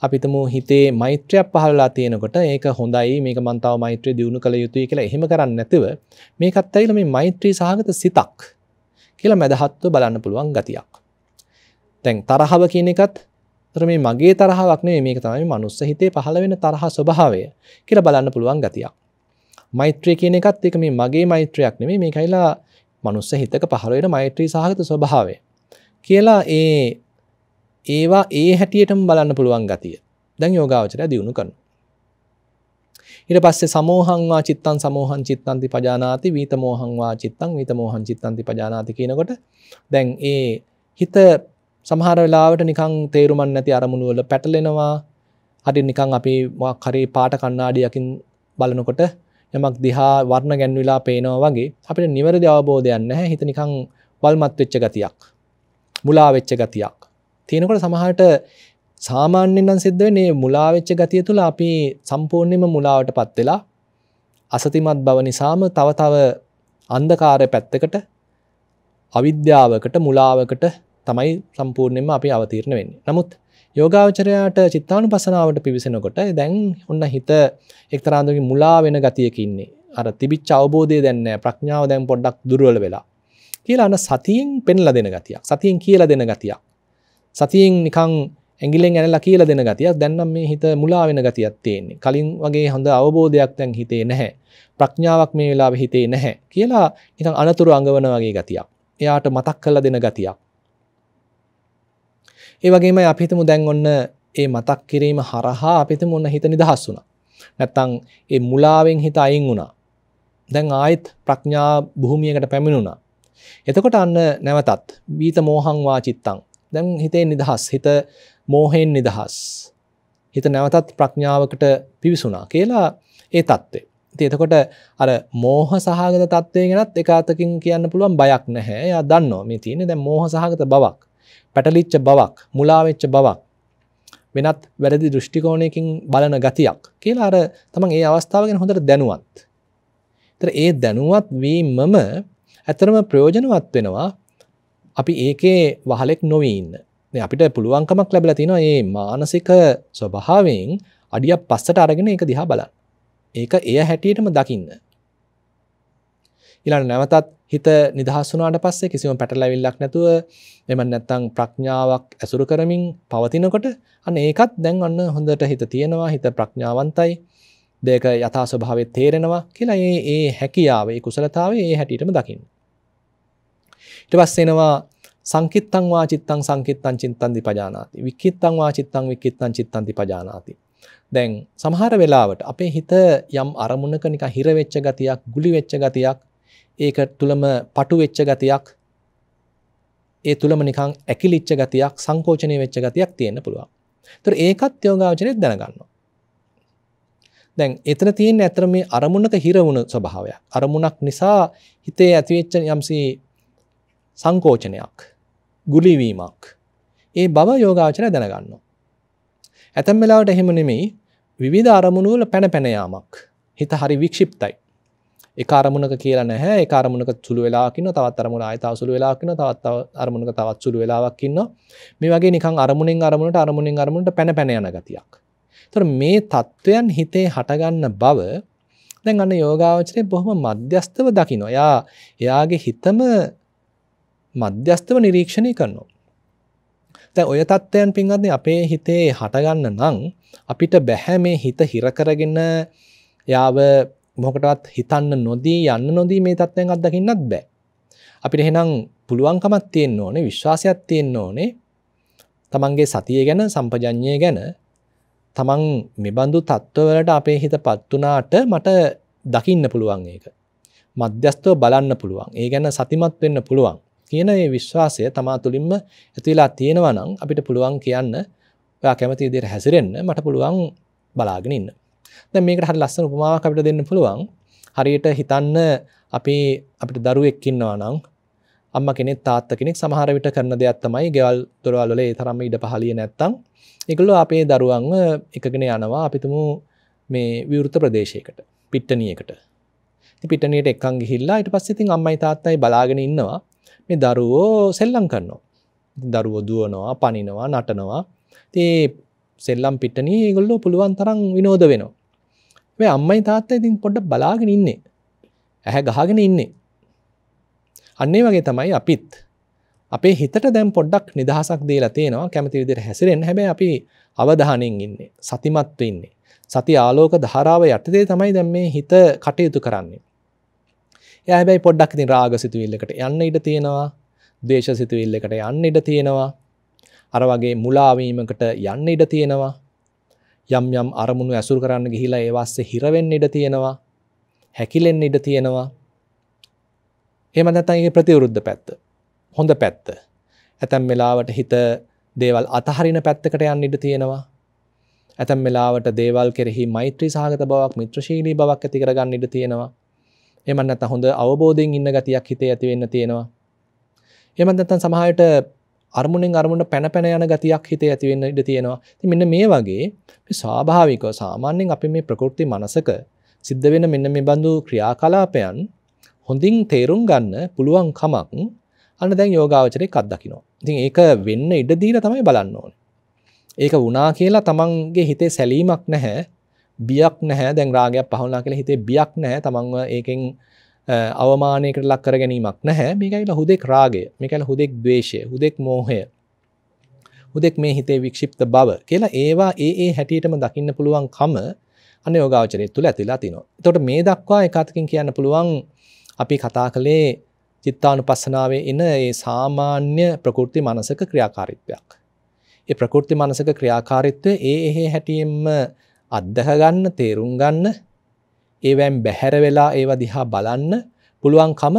අපිතම හිතේ මෛත්‍රයක් පහළලා තියෙනකොට ඒක හොඳයි මේක මන් තව මෛත්‍රිය දියුණු කළ යුතුයි කියලා එහෙම කරන්නේ නැතිව මේකත් ඇවිල්ලා මේ මෛත්‍රී සහගත සිතක් කියලා මදහත්ව බලන්න පුළුවන් ගතියක්. දැන් තරහව කියන එකත් මේ මගේ තරහාවක් නෙවෙයි මේක තමයි මනුස්ස හිතේ පහළ වෙන තරහ ස්වභාවය කියලා බලන්න පුළුවන් ගතියක්. මෛත්‍රිය කියන එකත් ඒක මේ මගේ මෛත්‍රයක් නෙවෙයි මේකයිලා මනුස්ස හිතක පහළවෙන මෛත්‍රී සහගත ස්වභාවය. කියලා ඒ ඒවා ඒ හැටියටම බලන්න පුළුවන් ගතිය. දැන් යෝගාවචරය දියුණු කරන. ඊට පස්සේ සමෝහං වා චිත්තං සමෝහං චිත්තන්ති පජානාති වීතමෝහං වා චිත්තං වීතමෝහං චිත්තන්ති පජානාති කියනකොට දැන් ඒ හිත සමහර වෙලාවට නිකන් තේරුමක් නැති අරමුණු වල පැටලෙනවා. හරි නිකන් අපි මොකක් හරි පාට කණ්ණාඩියකින් බලනකොට යමක් දිහා වර්ණ ගැන්විලා පේනවා වගේ අපිට නිවැරදි අවබෝධයක් නැහැ හිත නිකන් වල්මත් වෙච්ච ගතියක් මුලා වෙච්ච ගතියක් තියෙනකොට සමහරට සාමාන්‍යයෙන් නම් සිද්ධ වෙන්නේ මුලා වෙච්ච ගතිය තුල අපි සම්පූර්ණයෙන්ම මුලාවටපත් වෙලා අසතිමත් බව නිසාම තව තව අන්ධකාරය පැත්තකට අවිද්‍යාවකට මුලාවකට තමයි සම්පූර්ණයෙන්ම අපි අවතීර්ණ වෙන්නේ. නමුත් යෝගාවචරයාට චිත්තානු පසනාවට පිවිසෙනකොට දැන් ඔන්න හිත එක්තරාඳගේ මුලා වෙන ගතියකින්නේ අර තිබිච් අවබෝධය දැන්න ප්‍රඥාව දැන් පොඩ්ඩක් දුරුවල වෙලා කියලා අන සතියෙන් පෙන්ල දෙන ගතියක් සතියෙන් කියල දෙන ගතියක් සතියෙන් නිකං ඇගිලෙන් ඇනලා කියල දෙන ගතියක් දැන්නම් මේ හිත මුලා වෙන ගතියක් තියෙන්නේ කලින් වගේ හොඳ අවබෝධයක් දැන් හිතේ නැහැ ප්‍රඥාවක් මේ වෙලාව හිතේ නැහැ කියලා නිකං අනතුරු අඟවන වගේ ගතියක් එයාට මතක් කළ දෙන ගතියක් ඒ වගේම අපිහිතමු දැන් ඔන්න ඒ මතක් කිරීම හරහා අපිහිතමු ඔන්න හිත නිදහස් වුණා. නැත්තම් ඒ මුලාවෙන් හිත අයින් වුණා. දැන් ආයෙත් ප්‍රඥා භූමියකට පැමිණුණා. එතකොට අන්න නැවතත් බීත මෝහං වාචිත්තං. දැන් හිතේ නිදහස්. හිත මෝහයෙන් නිදහස්. හිත නැවතත් ප්‍රඥාවකට පිවිසුණා කියලා ඒ தත්ත්වය. ඉතින් එතකොට අර මෝහ සහගත தත්ත්වය ගැනත් එක අතකින් කියන්න පුළුවන් බයක් නැහැ. එයා දන්නවා මේ තියෙන්නේ දැන් මෝහ සහගත බවක්. පැටලිච්ච බවක් මුලාවෙච්ච බවක් වෙනත් වැරදි දෘෂ්ටිකෝණයකින් බලන ගතියක් කියලා අර තමන් ඒ අවස්ථාවගෙන හොඳට දැනුවත්. ඒතර ඒ දැනුවත් වීමම ඇත්තරම ප්‍රයෝජනවත් වෙනවා අපි ඒකේ වහලෙක් නොවී ඉන්න. දැන් අපිට පුළුවන්කමක් ලැබිලා තිනවා මේ මානසික ස්වභාවයෙන් අඩියක් පස්සට අරගෙන ඒක දිහා බලන්න. ඒක එය හැටියටම දකින්න. ඊළඟ නැවතත් හිත නිදහස් වුණාට පස්සේ කිසිම පැටලැවිල්ලක් නැතුව එම නැත්තම් ප්‍රඥාවක් ඇසුරු කරමින් පවතිනකොට අන්න ඒකත් දැන් අන්න හොඳට හිත තියෙනවා හිත ප්‍රඥාවන්තයි දෙයක යථා ස්වභාවය තේරෙනවා කියලා ඒ ඒ හැකියාව ඒ කුසලතාවය ඒ හැටියටම දකින්න. ඊට පස්සේ එනවා සංකිත්තං වාචිත්තං සංකිත්තං චිත්තං දිපජානාති විකිත්තං වාචිත්තං විකිත්තං චිත්තං දිපජානාති දැන් සමහර වෙලාවට අපේ හිත යම් අරමුණක නිකන් හිර වෙච්ච ගතියක් ගුලි වෙච්ච ගතියක් ඒක තුලම පටු වෙච්ච ගතියක් ඒ තුලම නිකන් ඇකිලිච්ච ගතියක් සංකෝචනය වෙච්ච ගතියක් තියෙන්න පුළුවන්. ඒතර ඒකත් යෝගාවචරයේ දැනගන්නවා. දැන් එතන තියෙන ඇතර මේ අරමුණක හිර වුණ ස්වභාවයක්. අරමුණක් නිසා හිතේ ඇතිවෙච්ච යම්සි සංකෝචනයක්, ගුලිවීමක්. ඒ බව යෝගාවචරය දැනගන්නවා. ඇතැම් වෙලාවට එහෙම නෙමෙයි විවිධ අරමුණු වල පැන පැන යාමක්. හිත හරි වික්ෂිප්තයි. එක අරමුණක කියලා නැහැ එක අරමුණක සුළු වෙලාකින්න තවත් අරමුණ ආයතාව සුළු වෙලාකින්න තවත් අරමුණක තවත් සුළු වෙලාවක් ඉන්න මේ වගේ නිකං අරමුණෙන් අරමුණට අරමුණෙන් අරමුණට පැන පැන යන ගතියක්. තොර මේ තත්ත්වයන් හිතේ හටගන්න බව දැන් අන්න යෝගාවචරය බොහොම මධ්‍යස්ථව දකින ඔයා එයාගේ හිතම මධ්‍යස්ථව නිරීක්ෂණය කරනවා. තැ ඔය තත්ත්වයන් පින්ගත්න්නේ අපේ හිතේ හටගන්න නං අපිට බැහැ මේ හිත හිරකරගෙන යාව මොකටවත් හිතන්න නොදී යන්න නොදී මේ තත්ත්වයෙන් අත්දකින්නත් බෑ. අපිට එහෙනම් පුළුවන්කමක් තියෙන්න ඕනේ විශ්වාසයක් තියෙන්න ඕනේ තමන්ගේ සතිය ගැන සම්පජඤ්ඤය ගැන තමන් මෙබඳු තත්ත්වවලට අපේ හිතපත් වුණාට මට දකින්න පුළුවන් ඒක. මධ්‍යස්තව බලන්න පුළුවන්. ඒ ගැන සතිමත් වෙන්න පුළුවන්. කියන මේ විශ්වාසය තමා තුළින්ම ඇතිලා තියෙනවා නම් අපිට පුළුවන් කියන්න ඔයා කැමති විදිහට හැසිරෙන්න මට පුළුවන් බලාගෙන ඉන්න. දැන් මේකට හරි ලස්සන උපමාවක් අපිට දෙන්න පුළුවන්. හරියට හිතන්න අපි අපිට දරුවෙක් ඉන්නවා නම් අම්ම කෙනෙක් තාත්ත කෙනෙක් සමහර විට කරන දෙයක් තමයි ගෙවල් දොරවල් වල ඒ තරම් ඉඩ පහළිය නැත්තම් ඒගොල්ලෝ අපේ දරුවන්ව එකගෙන යනවා අපිටම මේ විවෘත ප්‍රදේශයකට පිට්ටනියකට. ඉතින් පිට්ටනියට එක්කන් ගිහිල්ලා ඊට පස්සේ ඉතින් අම්මයි තාත්තයි බලාගෙන ඉන්නවා මේ දරුවෝ සෙල්ලම් කරනවා. දරුවෝ දුවනවා, පනිනවා, නටනවා. ඉතින් සෙල්ලම් පිට්ටනිය ඒගොල්ලෝ පුළුවන් තරම් විනෝද වෙනවා. මේ අම්මයි තාත්තා ඉතින් පොඩ්ඩ බලාගෙන ඉන්නේ. ඇහැ ගහගෙන ඉන්නේ. අන්නේ වගේ තමයි අපිත් අපේ හිතට දැන් පොඩ්ඩක් නිදහසක් දීලා තියෙනවා කැමති විදිහට හැසිරෙන්න හැබැයි අපි අවධානයෙන් ඉන්නේ සතිමත්ව ඉන්නේ සති ආලෝක ධාරාව යටතේ තමයි දැන් මේ හිත කටයුතු කරන්නේ එයා හැබැයි පොඩ්ඩක් ඉතින් රාග සිතුවිල්ලකට යන්න ඉඩ තියෙනවා ද්වේෂ සිතුවිල්ලකට යන්න ඉඩ තියෙනවා අර වගේ මුලාවීමකට යන්න ඉඩ තියෙනවා යම් යම් අරමුණු ඇසුරු කරන්න ගිහිලා ඒ වාස්සේ හිර වෙන්න ඉඩ තියෙනවා. හැකිලෙන්න ඉඩ තියෙනවා. එහෙම නැත්නම් ඒකේ ප්‍රතිවිරුද්ධ පැත්ත. හොඳ පැත්ත. ඇතැම් වෙලාවට හිත දේවල් අතහරින පැත්තකට යන්න ඉඩ තියෙනවා. ඇතැම් වෙලාවට දේවල් කෙරෙහි මෛත්‍රී සහගත බවක් මිත්‍රශීලී බවක් ඇති කරගන්න ඉඩ තියෙනවා. එහෙම නැත්නම් හොඳ අවබෝධයෙන් ඉන්න ගතියක් හිතේ ඇති වෙන්න තියෙනවා. එහෙම නැත්නම් සමාහයට අරමුණෙන් අරමුණ පැන පැන යන ගතියක් හිතේ ඇතිවෙන්න ඉඩ තියෙනවා. ඉතින් මෙන්න මේ වගේ ස්වාභාවිකව සාමාන්‍යයෙන් අපි මේ ප්‍රකෘති මනසක සිද්ධ වෙන මෙන්න මේ බඳු ක්‍රියාකලාපයන් හොඳින් තේරුම් ගන්න පුළුවන් කමක් අන්න දැන් යෝගාවචරයක් අත්දකිනවා. ඉතින් ඒක වෙන්න ඉඩ දීලා තමයි බලන්න ඕනේ. ඒක වුණා කියලා තමන්ගේ හිතේ සැලීමක් නැහැ, බියක් නැහැ. දැන් රාගයක් පහවුණා කියලා හිතේ බියක් නැහැ. තමන්ව ඒකෙන් අවමානයකට ලක් කර ගැනීමක් නැහැ. මේකයිල හුදෙක් රාගය. මේකයිල හුදෙක් ද්වේෂය, හුදෙක් මෝහය. හුදෙක් මේ හිතේ වික්ෂිප්ත බව කියලා ඒවා ඒ ඒ හැටියටම දකින්න පුළුවන්කම අනේ යෝගාචරය තුල ඇතිලා තිනවා. එතකොට මේ දක්වා එකතකින් කියන්න පුළුවන් අපි කතා කළේ චිත්තානුපස්සනාවේ එන ඒ සාමාන්‍ය ප්‍රකෘති මනසක ක්‍රියාකාරීත්වයක්. ඒ ප්‍රකෘති මනසක ක්‍රියාකාරීත්වය ඒ එහෙ හැටියෙන්ම අත්දැක ගන්න, තේරුම් ගන්න, ඒවැන් බැහැර වෙලා ඒව දිහා බලන්න පුළුවන්කම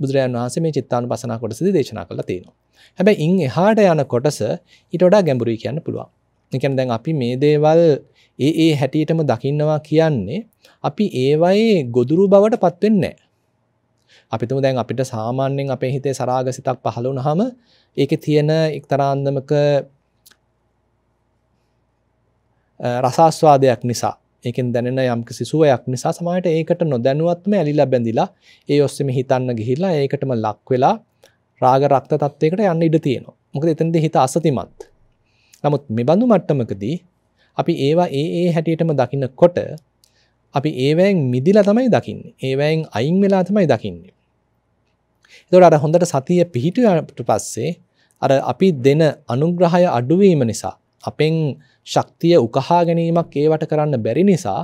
බුදුරජන් වහන්සේ මේ චිත්තාන පසනා කොටසදි දේශනා කළ තියෙනවා. හැබැ ඉන් එහාට යන කොටස ඉටොඩා ගැඹුරුයි කියන්න පුළුවන්. එකන දැන් අපි මේ දේවල් ඒ ඒ හැටියටම දකින්නවා කියන්නේ අපි ඒවයේ ගොදුරු බවට පත්වෙන්නේ. අපිතුම දැන් අපිට සාමාන්‍යෙන් අපේ හිතේ සරාගසිතක් පහළුන හම ඒක තියෙන එක්තරාන්දමක රසාස්වාදයක් නිසා ඒකෙන් දැනෙන යම්කිසි සුවයක් නිසා සමහරට ඒකට නොදැනුවත්වම ඇලිලා බැඳිලා ඒ ඔස්සේම හිතන්න ගිහිල්ලා ඒකටම ලක් වෙලා රාග රක්ත තත්වයකට යන්න ඉඩ තියෙනවා. මොකද එතනදී හිත අසතිමත්. නමුත් මේ බඳු මට්ටමකදී අපි ඒවා ඒ ඒ හැටියටම දකින්නකොට අපි ඒවැයෙන් මිදිලා තමයි දකින්නේ. ඒවැයෙන් අයින් වෙලා තමයි දකින්නේ. එතකොට අර හොඳට සතිය පිහිටුවාට පස්සේ අර අපි දෙන අනුග්‍රහය අඩුවීම නිසා අපෙන් ශක්තිය උකහා ගැනීමක් ඒවට කරන්න බැරි නිසා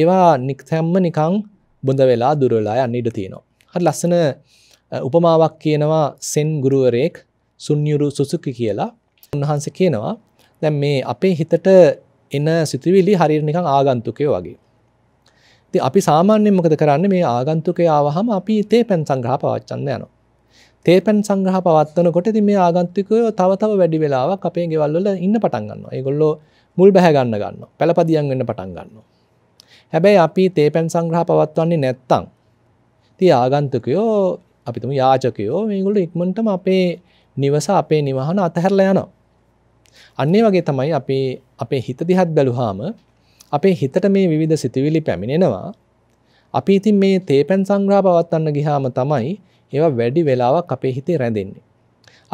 ඒවා නික්තැම්ම නිකං බොඳ වෙලා දුරලා යන්න ඉඩ තියෙනවා. හරි ලස්සන උපමාවක් කියනවා සෙන් ගුරුවරයෙක් සුන්යුරු සුසුකි කියලා උන්වහන්සේ කියනවා දැන් මේ අපේ හිතට එන සිතුවිලි හරියට නිකං ආගන්තුකය වගේ. ඉතින් අපි සාමාන්‍යයෙන් මොකද කරන්නේ මේ ආගන්තුකය ආවහම අපි තේපෙන් සංග්‍රහ පවත්වන්න යනවා. තේපැන් සංග්‍රහ පවත්වනකොට ඉතින් මේ ආගන්තුකයෝ තව තව වැඩි වෙලාවක් අපේ ගෙවල් වල ඉන්න පටන් ගන්නවා. ඒගොල්ලෝ මුල් බැහැගන්න ගන්න පැළපදියන් වෙන්න පටන් ගන්න. හැබැයි අපි තේපැන් සංග්‍රහ පවත්වන්නේ නැත්තං. ති ආගන්තකයෝ අපිතුම යාචකයෝ මේගුලු ඉක්මටම අපේ නිවස අපේ නිවහන අතහැරල යනවා. අන්නේ වගේ තමයි අපේ අපේ හිත දිහත් බැලුහාම අපේ හිතට මේ විවිධ සිතිවිලි පැමිණෙනවා අපි ඉතින් මේ තේපැන් සංග්‍රහ පවත්වන්න ගිහාම තමයි ඒවා වැඩි වෙලාවක් අපේ හිතේ රැඳෙන්නේ.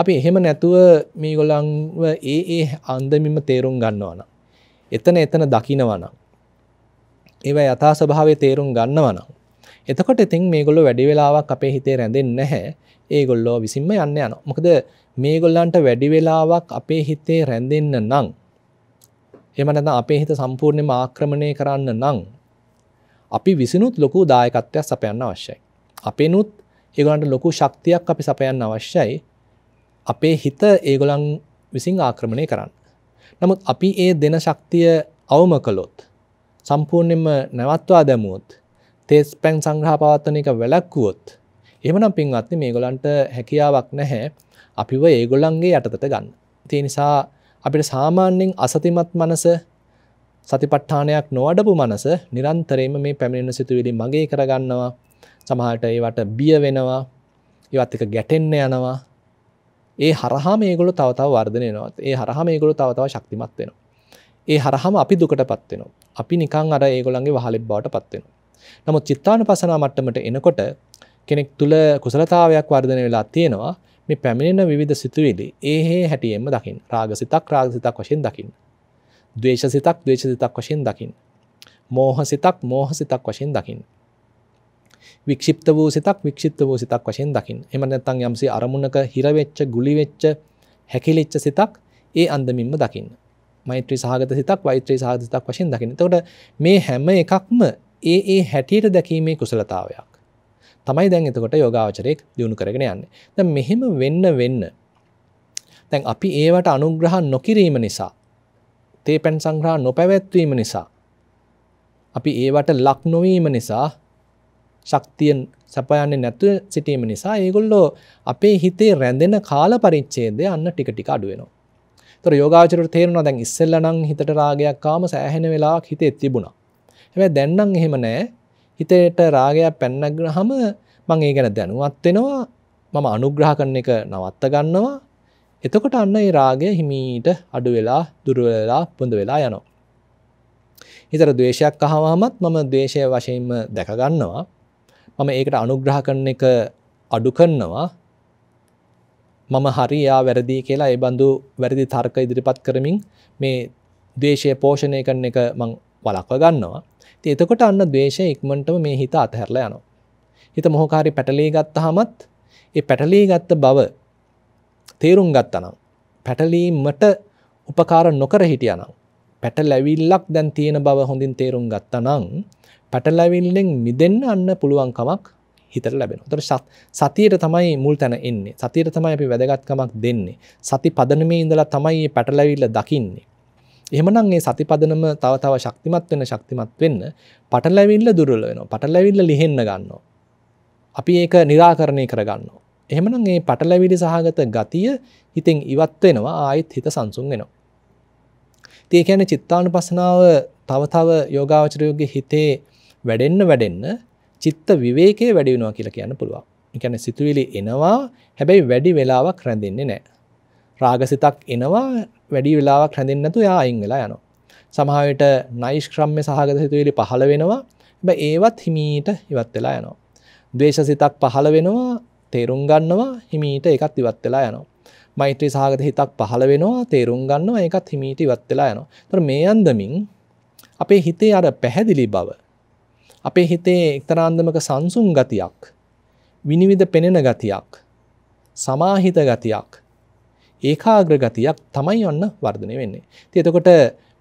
අපි එහෙම නැතුව මේගොල්ලන්ව ඒ ඒ අන්දමින්ම තේරුම් ගන්නවනම් එතන එතන දකිනවනම් ඒවා යථා ස්වභාවය තේරුම් ගන්නවනම් එතකොට ඉතින් මේගොල්ලෝ වැඩි වෙලාවක් අපේ හිතේ රැඳෙන්නේ නැහැ. ඒගොල්ලෝ විසින්ම යන්න යනවා. මොකද මේගොල්ලන්ට වැඩි වෙලාවක් අපේ හිතේ රැඳෙන්න නම් එහෙම නැත්නම් අපේ හිත සම්පූර්ණයෙන්ම ආක්‍රමණය කරන්න නම් අපි විසිනුත් ලොකු දායකත්වයක් සපයන්න අවශ්‍යයි. අපේනුත් ඒගොල්ලන්ට ලොකු ශක්තියක් අපි සපයන්න අවශ්‍යයි. අපේ හිත ඒගොල්ලන් විසින් ආක්‍රමණය කරන්න. නමුත් අපි ඒ දෙන ශක්තිය අවම කළොත් සම්පූර්ණයෙන්ම නැවත්වා දැමුවොත් තේස් පැන් සංග්‍රහ පවත්වන එක වැලක්වුවොත් එහෙමනම් පින්වත්නි මේගොල්ලන්ට හැකියාවක් නැහැ අපිව ඒගොල්ලන්ගේ යටතට ගන්න. ඒ නිසා අපිට සාමාන්‍යයෙන් අසතිමත් මනස සතිපට්ඨානයක් නොවඩපු මනස නිරන්තරයෙන්ම මේ පැමිණෙන සිතුවිලි මගේ කරගන්නවා. සමහරට ඒවට බිය වෙනවා. ඒවත් එක ගැටෙන්න යනවා. ඒ හරහා මේගොලු තවතාව වර්ධනයනවත් ඒ හරහා මේගොලු තවතාව ශක්තිමත් වෙනවා. ඒ හරහම අපි දුකට පත්වෙනවා. අපි නිකං අර ඒගොළන්ගේ වහලෙබ් බවට පත්වෙනවා. නමුත් චිත්තාන පසනා මට්ටමට එනකොට කෙනෙක් තුළ කුසලතාවයක් වර්ධනය වෙලා තියෙනවා මේ පැමිණෙන විධ සිතුවිලි ඒහේ හැටියෙන්ම දකිින් රාග සිතක් රාග සිතක් වශයෙන් දකිින්. දේශ සිතක් දේශ සිතක් වශයෙන් දකිින්. මෝහ සිතක් මෝහ සිතක් වශයෙන් දකිින්. වික්ෂිප්ත වූ සිතක් වික්ෂිප්ත වූ සිතක් වශයෙන් දකින්න. එහෙම නැත්නම් යම්සේ අරමුණක හිර වෙච්ච, ගුලි වෙච්ච, හැකිලිච්ච සිතක් ඒ අන්දමින්ම දකින්න. මෛත්‍රී සහගත සිතක්, වෛත්‍රී සහගත සිතක් වශයෙන් දකින්න. එතකොට මේ හැම එකක්ම ඒ ඒ හැටියට දැකීමේ කුසලතාවයක්. තමයි දැන් එතකොට යෝගාවචරයක් දියුණු කරගෙන යන්නේ. දැන් මෙහෙම වෙන්න වෙන්න දැන් අපි ඒවට අනුග්‍රහ නොකිරීම නිසා තේපෙන් සංග්‍රහ නොපැවැත්වීම නිසා අපි ඒවට ලක් නොවීම නිසා ශක්තියෙන් සපයන්නේ නැතුව සිටීම නිසා ඒගොල්ලෝ අපේ හිතේ රැඳෙන කාල පරිච්ඡේදය අන්න ටික ටික අඩු වෙනවා. ඒතර යෝගාචරයට තේරෙනවා දැන් ඉස්සෙල්ලා නම් හිතට රාගයක් ආවම සෑහෙන වෙලාවක් හිතේ තිබුණා. හැබැයි දැන් නම් එහෙම නැහැ. හිතේට රාගයක් පැන්නගනහම මම ඒ ගැන දැනුවත් වෙනවා. මම අනුග්‍රහ කරන එක නවත්ත ගන්නවා. එතකොට අන්න ඒ රාගය හිමීට අඩු වෙලා දුර වෙලා පුඳ වෙලා යනවා. හිතට ද්වේෂයක් අහවහමත් මම ද්වේෂය වශයෙන්ම දැක ගන්නවා. මම ඒකට අනුග්‍රහ කරන එක අඩු කරනවා මම හරි යා වැරදි කියලා ඒ බඳු වැරදි තර්ක ඉදිරිපත් කරමින් මේ ද්වේෂය පෝෂණය කරන එක මං වළක්ව ගන්නවා. ඉතින් එතකොට අන්න ද්වේෂය ඉක්මනටම මේ හිත අතහැරලා යනවා. හිත මොහොකාරි පැටලී ගත්තාමත් ඒ පැටලී ගත්ත බව තේරුම් ගත්තනම් පැටලීමට උපකාර නොකර හිටියානම් පැටලැවිල්ලක් දැන් තියෙන බව හොඳින් තේරුම් ගත්තනම් පැටලැවිල්ලෙන් මිදන්න අන්න පුළුවන්කමක් හිතර ලැබෙන තොර සතියට තමයි මුල් තැන එන්නේ සතියට තමයි අපි වැදගත්කමක් දෙන්නේ සති පදනමේ ඉඳලා තමයි පැටලැවිල්ල දකින්නේ එහෙමනම් ඒ සති පදනම තව තව ශක්තිමත් වෙන ශක්තිමත් වෙන්න පටලැවිල්ල දුර්වල වෙනවා පටලැවිල්ල ලිහෙන්න ගන්නවා අපි ඒක निराකරණය කරගන්නවා එහෙමනම් මේ පටලැවිලි සහගත ගතිය හිතෙන් ඉවත් වෙනවා ආයෙත් හිත සංසුන් වෙනවා ඉතින් ඒ කියන්නේ චිත්තානුපස්සනාව තව තව යෝගාවචරයෝගේ හිතේ වැඩෙන්න වැඩෙන්න චිත්ත විවේකයේ වැඩි වෙනවා කියලා කියන්න පුළුවන්. ඒ කියන්නේ සිතුවිලි එනවා හැබැයි වැඩි වෙලාවක් රැඳෙන්නේ නැහැ. රාගසිතක් එනවා වැඩි වෙලාවක් රැඳෙන්නේ නැතු එයා අයින් වෙලා යනවා. සමහර විට නෛෂ්ක්‍රම්‍ය සහගත සිතුවිලි පහළ වෙනවා. හැබැයි ඒවත් හිමීට ඉවත් වෙලා යනවා. ද්වේෂසිතක් පහළ වෙනවා තේරුම් ගන්නවා හිමීට ඒකත් ඉවත් වෙලා යනවා. මෛත්‍රී සහගත හිතක් පහළ වෙනවා තේරුම් ගන්නවා ඒකත් හිමීට ඉවත් වෙලා යනවා. ඒතර මේ අන්දමින් අපේ හිතේ අර පැහැදිලි බව අපේ හිතේ එක්තරාන්දමක සංසුන් ගතියක් විනිවිද පෙනෙන ගතියක් සමාහිත ගතියක් ඒකාග්‍ර ගතියක් තමයි ඔන්න වර්ධනය වෙන්නේ. ඉතින් එතකොට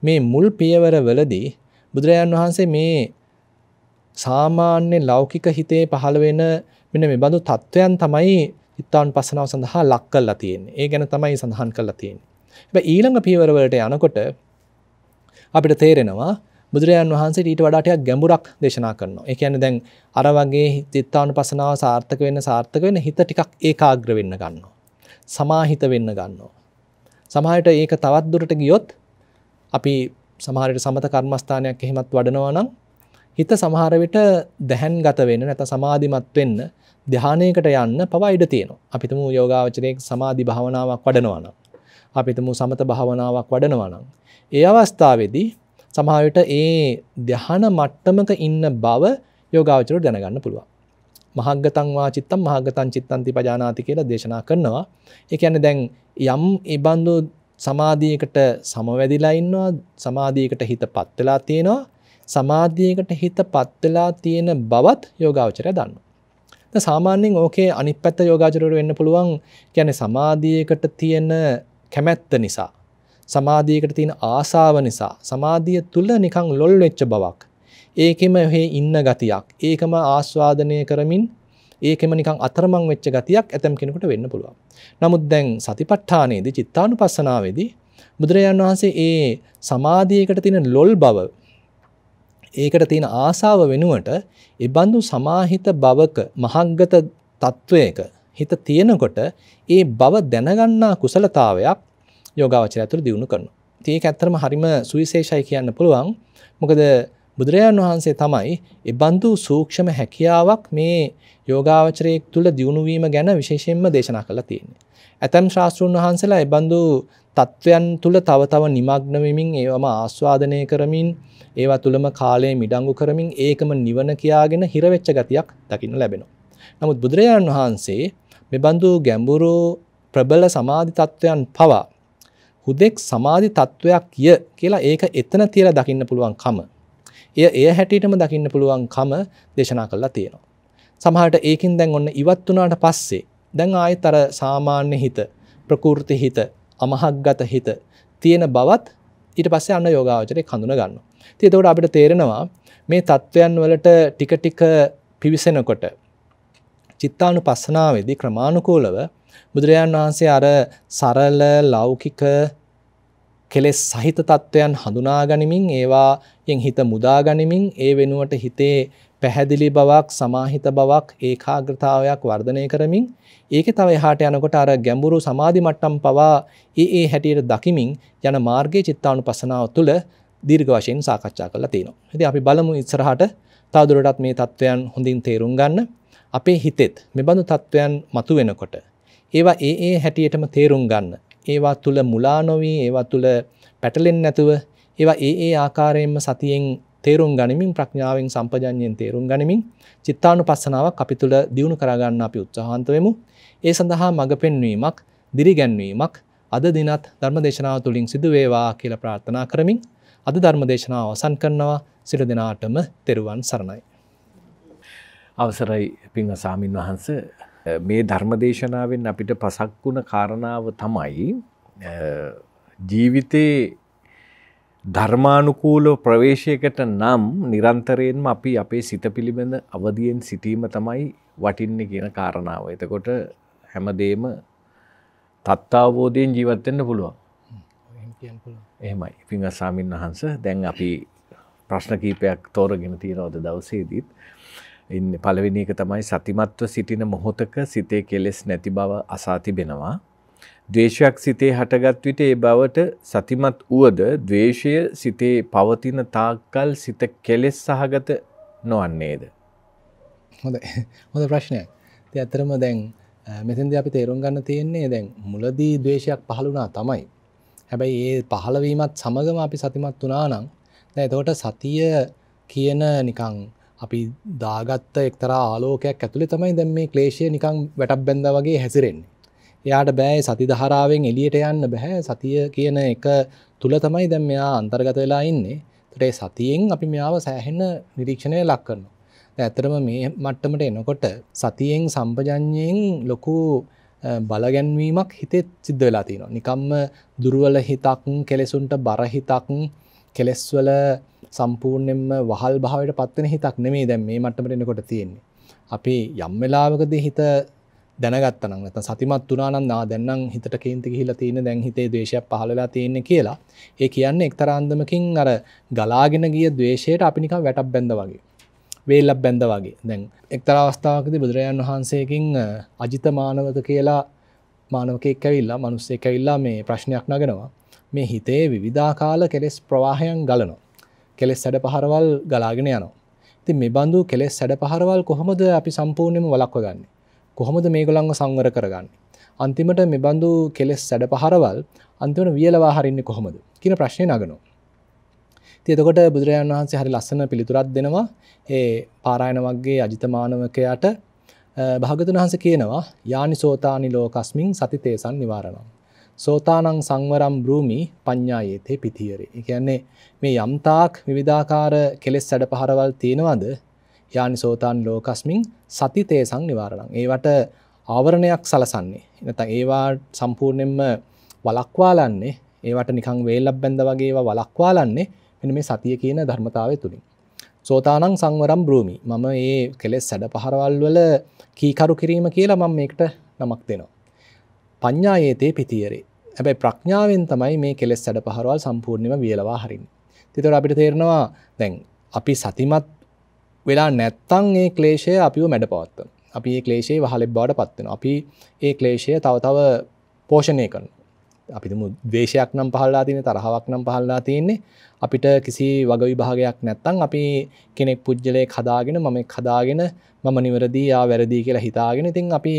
මේ මුල් පියවර වලදී බුදුරජාන් වහන්සේ මේ සාමාන්‍ය ලෞකික හිතේ පහළ වෙන මෙන්න මේ බඳු තත්වයන් තමයි චිත්තානුපස්සනාව සඳහා ලක් කරලා තියෙන්නේ. ඒ ගැන තමයි සඳහන් කරලා තියෙන්නේ. හැබැයි ඊළඟ පියවර වලට යනකොට අපිට තේරෙනවා බුදුරජාන් වහන්සේ ඊට වඩාටයක් ගැඹුරක් දේශනා කරනවා. ඒ කියන්නේ දැන් අර වගේ චිත්තානුපසනාව සාර්ථක වෙන්න සාර්ථක වෙන්න හිත ටිකක් ඒකාග්‍ර වෙන්න ගන්නවා. සමාහිත වෙන්න ගන්නවා. සමහරට ඒක තවත් දුරට ගියොත් අපි සමහරට සමත කර්මස්ථානයක් එහෙමත් වඩනවා නම් හිත සමහර විට දැහැන්ගත වෙන්න නැත්නම් සමාධිමත් වෙන්න ධානයකට යන්න පවා ඉඩ තියෙනවා. අපි තුමු යෝගාවචරයේ සමාධි භාවනාවක් වඩනවා නම් අපි තුමු සමත භාවනාවක් වඩනවා නම් ඒ අවස්ථාවේදී සමහරට ඒ ධ්‍යාන මට්ටමක ඉන්න බව යෝගාවචර දැනගන්න පුළුවන්. මහග්ගතං වා චිත්තං මහග්ගතං චිත්තං තිපජානාති කියලා දේශනා කරනවා. ඒ කියන්නේ දැන් යම් ඊබඳු සමාධියකට සමවැදිලා ඉන්නවා සමාධියකට හිතපත් වෙලා තියෙනවා සමාධියකට හිතපත් වෙලා තියෙන බවත් යෝගාවචරය දන්නවා. දැන් සාමාන්‍යයෙන් ඕකේ අනිත් පැත්ත යෝගාචරයට වෙන්න පුළුවන් කියන්නේ සමාධියකට තියෙන කැමැත්ත නිසා සමාධියකට තියෙන ආසාව නිසා සමාධිය තුල නිකන් ලොල් වෙච්ච බවක් ඒකෙම එහි ඉන්න ගතියක් ඒකම ආස්වාදනය කරමින් ඒකෙම නිකන් අතරමං වෙච්ච ගතියක් ඇතම් කෙනෙකුට වෙන්න පුළුවන්. නමුත් දැන් සතිපට්ඨානයේදී චිත්තානුපස්සනාවේදී බුදුරජාණන් වහන්සේ ඒ සමාධියකට තියෙන ලොල් බව ඒකට තියෙන ආසාව වෙනුවට ඒබඳු සමාහිත බවක මහග්ගත තත්වයක හිත තියෙනකොට ඒ බව දැනගන්නා කුසලතාවයක් යෝගාවචරය තුළ දියුණු කරනවා. ඉතින් ඒක ඇත්තටම හරිම සුවිශේෂයි කියන්න පුළුවන්. මොකද බුදුරජාණන් වහන්සේ තමයි ඒබඳු සූක්ෂම හැකියාවක් මේ යෝගාවචරයේ තුල දියුණු වීම ගැන විශේෂයෙන්ම දේශනා කරලා තියෙන්නේ. ඇතම් ශාස්ත්‍රඥ වහන්සේලා ඒබඳු තත්වයන් තුල තව තව নিমগ্ন වෙමින් ඒවම ආස්වාදනය කරමින් ඒවා තුලම කාලය මිඩංගු කරමින් ඒකම නිවන කියාගෙන හිර වෙච්ච ගතියක් දකින්න ලැබෙනවා. නමුත් බුදුරජාණන් වහන්සේ මේබඳු ගැඹුරු ප්‍රබල සමාධි තත්වයන් පවා හුදෙක් සමාධි තත්වයක් කිය කියලා ඒක එතන තියලා දකින්න පුළුවන් කම. එය එය හැටියටම දකින්න පුළුවන් කම දේශනා කළා තියෙනවා. සමහරට ඒකින් දැන් ඔන්න ඉවත් වුණාට පස්සේ දැන් ආයෙත් අර සාමාන්‍ය හිත, ප්‍රකෘති හිත, අමහග්ගත හිත තියෙන බවත් ඊට පස්සේ අන්න යෝගාවචරේ කඳුන ගන්නවා. ඉතින් එතකොට අපිට තේරෙනවා මේ தත්වයන් වලට ටික ටික පිවිසෙනකොට චිත්තානුපස්සනාවේදී ක්‍රමානුකූලව බුදුරජාන් වහන්සේ අර සරල ලෞකික කෙලෙස් සහිත තත්ත්වයන් හඳුනා ගනිමින් ඒවා යෙන් හිත මුදා ගනිමින් ඒ වෙනුවට හිතේ පැහැදිලි බවක් සමාහිත බවක් ඒකාග්‍රතාවයක් වර්ධනය කරමින් ඒකේ තව එහාට යනකොට අර ගැඹුරු සමාධි මට්ටම් පවා ඒ ඒ හැටියට දකිමින් යන මාර්ගයේ චිත්තානුපසනාව තුළ දීර්ඝ වශයෙන් සාකච්ඡා කරලා තියෙනවා. ඉතින් අපි බලමු ඉස්සරහට තවදුරටත් මේ தත්වයන් හොඳින් තේරුම් ගන්න. අපේ හිතෙත් මෙබඳු தත්වයන් මතුවෙනකොට ඒවා ඒ ඒ හැටියටම තේරුම් ගන්න. ඒවා තුළ මුලා නොවී ඒවා තුළ පැටලෙන් නැතුව ඒවා ඒ ඒ ආකාරයෙන්ම සතියෙන් තේරුම් ගනිමින් ප්‍රඥාවෙන් සම්පජඥයෙන් තේරුම් ගනිමින් චිත්තානු පස්සනාවක් අපි තුළ දියුණු කරගන්න අපි උත්සාහන්තවමු. ඒ සඳහා මඟ පෙන්වීමක් දිරිගැන්වීමක් අද දිනත් ධර්මදේශනාව තුළින් සිදුවේවා කියල ප්‍රාර්ථනා කරමින් අද ධර්මදේශනාව අවසන් කරනවා සිර දෙනාටම තෙරුවන් සරණයි. අවසරයි පිංහ සාමීන් වහන්සේ මේ ධර්මදේශනාවෙන් අපිට පසක් වුණ කාරණාව තමයි ජීවිතයේ ධර්මානුකූල ප්‍රවේශයකට නම් නිරන්තරයෙන්ම අපි අපේ සිත පිළිබඳ අවදියෙන් සිටීම තමයි වටින්නේ කියන කාරණාව. එතකොට හැමදේම තත්තාවබෝධයෙන් ජීවත් වෙන්න පුළුවන්. එහෙමයි. පිංගස් ස්වාමින් වහන්සේ දැන් අපි ප්‍රශ්න කීපයක් තෝරගෙන තියනවද දවසේදීත් ඉන්න පළවෙනි එක තමයි සතිමත්ව සිටින මොහොතක සිතේ කෙලෙස් නැති බව අසා තිබෙනවා. ද්වේෂයක් සිතේ හටගත් විට ඒ බවට සතිමත් වුවද ද්වේෂය සිතේ පවතින තාක්කල් සිත කෙලෙස් සහගත නොවන්නේද. හොඳ හොඳ ප්‍රශ්නයක්. ඉතින් ඇත්තටම දැන් මෙතෙන්දී අපි තේරුම් ගන්න තියෙන්නේ දැන් මුලදී ද්වේෂයක් පහළ වුණා තමයි. හැබැයි ඒ පහළ වීමත් සමගම අපි සතිමත් වුණා නම් දැන් එතකොට සතිය කියන නිකන් අපි දාගත්ත එක්තරා ආලෝකයක් ඇතුළේ තමයි දැන් මේ ක්ලේශය නිකන් වැටක් බැඳා වගේ හැසිරෙන්නේ. එයාට බෑ සති ධාරාවෙන් එළියට යන්න බෑ සතිය කියන එක තුල තමයි දැන් මෙයා අන්තර්ගත වෙලා ඉන්නේ. ඒතට ඒ සතියෙන් අපි මෙයාව සෑහෙන නිරීක්ෂණය ලක් කරනවා. දැන් ඇත්තටම මේ මට්ටමට එනකොට සතියෙන් සම්පජඤ්ඤයෙන් ලොකු බලගැන්වීමක් හිතේ සිද්ධ වෙලා තියෙනවා. නිකම්ම දුර්වල හිතක්, කෙලෙසුන්ට බර හිතක්, කෙලෙස්වල සම්පූර්ණයෙන්ම වහල් භාවයට පත්වෙන හිතක් නෙමෙයි දැන් මේ මට්ටමට එනකොට තියෙන්නේ. අපි යම් වෙලාවකදී හිත දැනගත්තා නම් නැත්නම් සතිමත් වුණා නම් ආ දැන් නම් හිතට කේන්ති ගිහිලා තියෙන දැන් හිතේ ද්වේෂයක් පහළ වෙලා තියෙන්නේ කියලා. ඒ කියන්නේ එක්තරා අන්දමකින් අර ගලාගෙන ගිය ද්වේෂයට අපි නිකන් වැටක් බැඳා වගේ. වේලක් බැඳා වගේ. දැන් එක්තරා අවස්ථාවකදී බුදුරජාන් වහන්සේකින් අජිත මානවක කියලා මානවකෙක් ඇවිල්ලා මිනිස්සෙක් ඇවිල්ලා මේ ප්‍රශ්නයක් නගනවා. මේ හිතේ විවිධාකාල කෙලෙස් ප්‍රවාහයන් ගලනවා. කෙලෙස් සැඩ පහරවල් ගලාගෙන යනවා. ති මේ බඳු කෙලෙස් සැඩ පහරවල් කොහොමද අපි සම්පූර්ණයම වලක්වගන්න. කොහොමද මේගොළංග සංවර කරගන්න. අන්තිමට මේ බඳු කෙලෙස් සැඩ පහරවල් අන්තිවන වියලවා හරින්නේ කොහොමද කියන ප්‍රශ්නය නගනවා. තියතකොට බුදුරජාණන් වහන්සේ හරි ලස්සන පිළිතුරත් දෙනවා ඒ පාරායන වගේ අජිතමානවකයට භාගතුන් වහන්ස කියනවා යානි සෝතානි ලෝකස්මින් සතිතේසන් නිවාරණම්. සෝතානං සංවරම් බ්‍රූමි පඤ්ඤායේතේ පිතියරේ. ඒ කියන්නේ මේ යම්තාක් විවිධාකාර කෙලෙස් සැඩ පහරවල් තියෙනවද? යානි සෝතාන් ලෝකස්මින් සතිතේසං නිවාරණං. ඒවට ආවරණයක් සලසන්නේ. නැත්නම් ඒවා සම්පූර්ණයෙන්ම වලක්වාලන්නේ, ඒවට නිකන් වේලක් බැඳ වගේ ඒවා වලක්වාලන්නේ මෙන්න මේ සතිය කියන ධර්මතාවය තුලින්. සෝතානං සංවරම් බ්‍රූමි. මම මේ කෙලෙස් සැඩ පහරවල් වල කීකරු කිරීම කියලා මම මේකට නමක් දෙනවා. පඤ්ඥායේතේ පිතියරේ ඇැබයි ප්‍රඥාවෙන් තමයි මේ කෙලෙස් සැඩ පහරවල් සම්පූර්ණම වියලවා හරින් තිතොර අපිට තේරෙනවා දැන් අපි සතිමත් වෙලා නැත්තං ඒ ක්ලේෂය අපිව මැඩ පවත්ත අපි ඒ ක්ලේෂයේ වහලෙ බාට පත්වෙන අපි ඒ ක්ලේෂය තවතව පෝෂණය කරන අපිම දේශයක් නම් පහල්ලා තියෙන තරහවක් නම් පහල්ලා තියෙන්නේ අපිට කිසි වග විභාගයක් නැත්තං අපි කෙනෙක් පුද්ගලය කදාගෙන මම කදාගෙන මම නිවරදී යා වැරදි කියලා හිතාගෙන ඉතින් අපි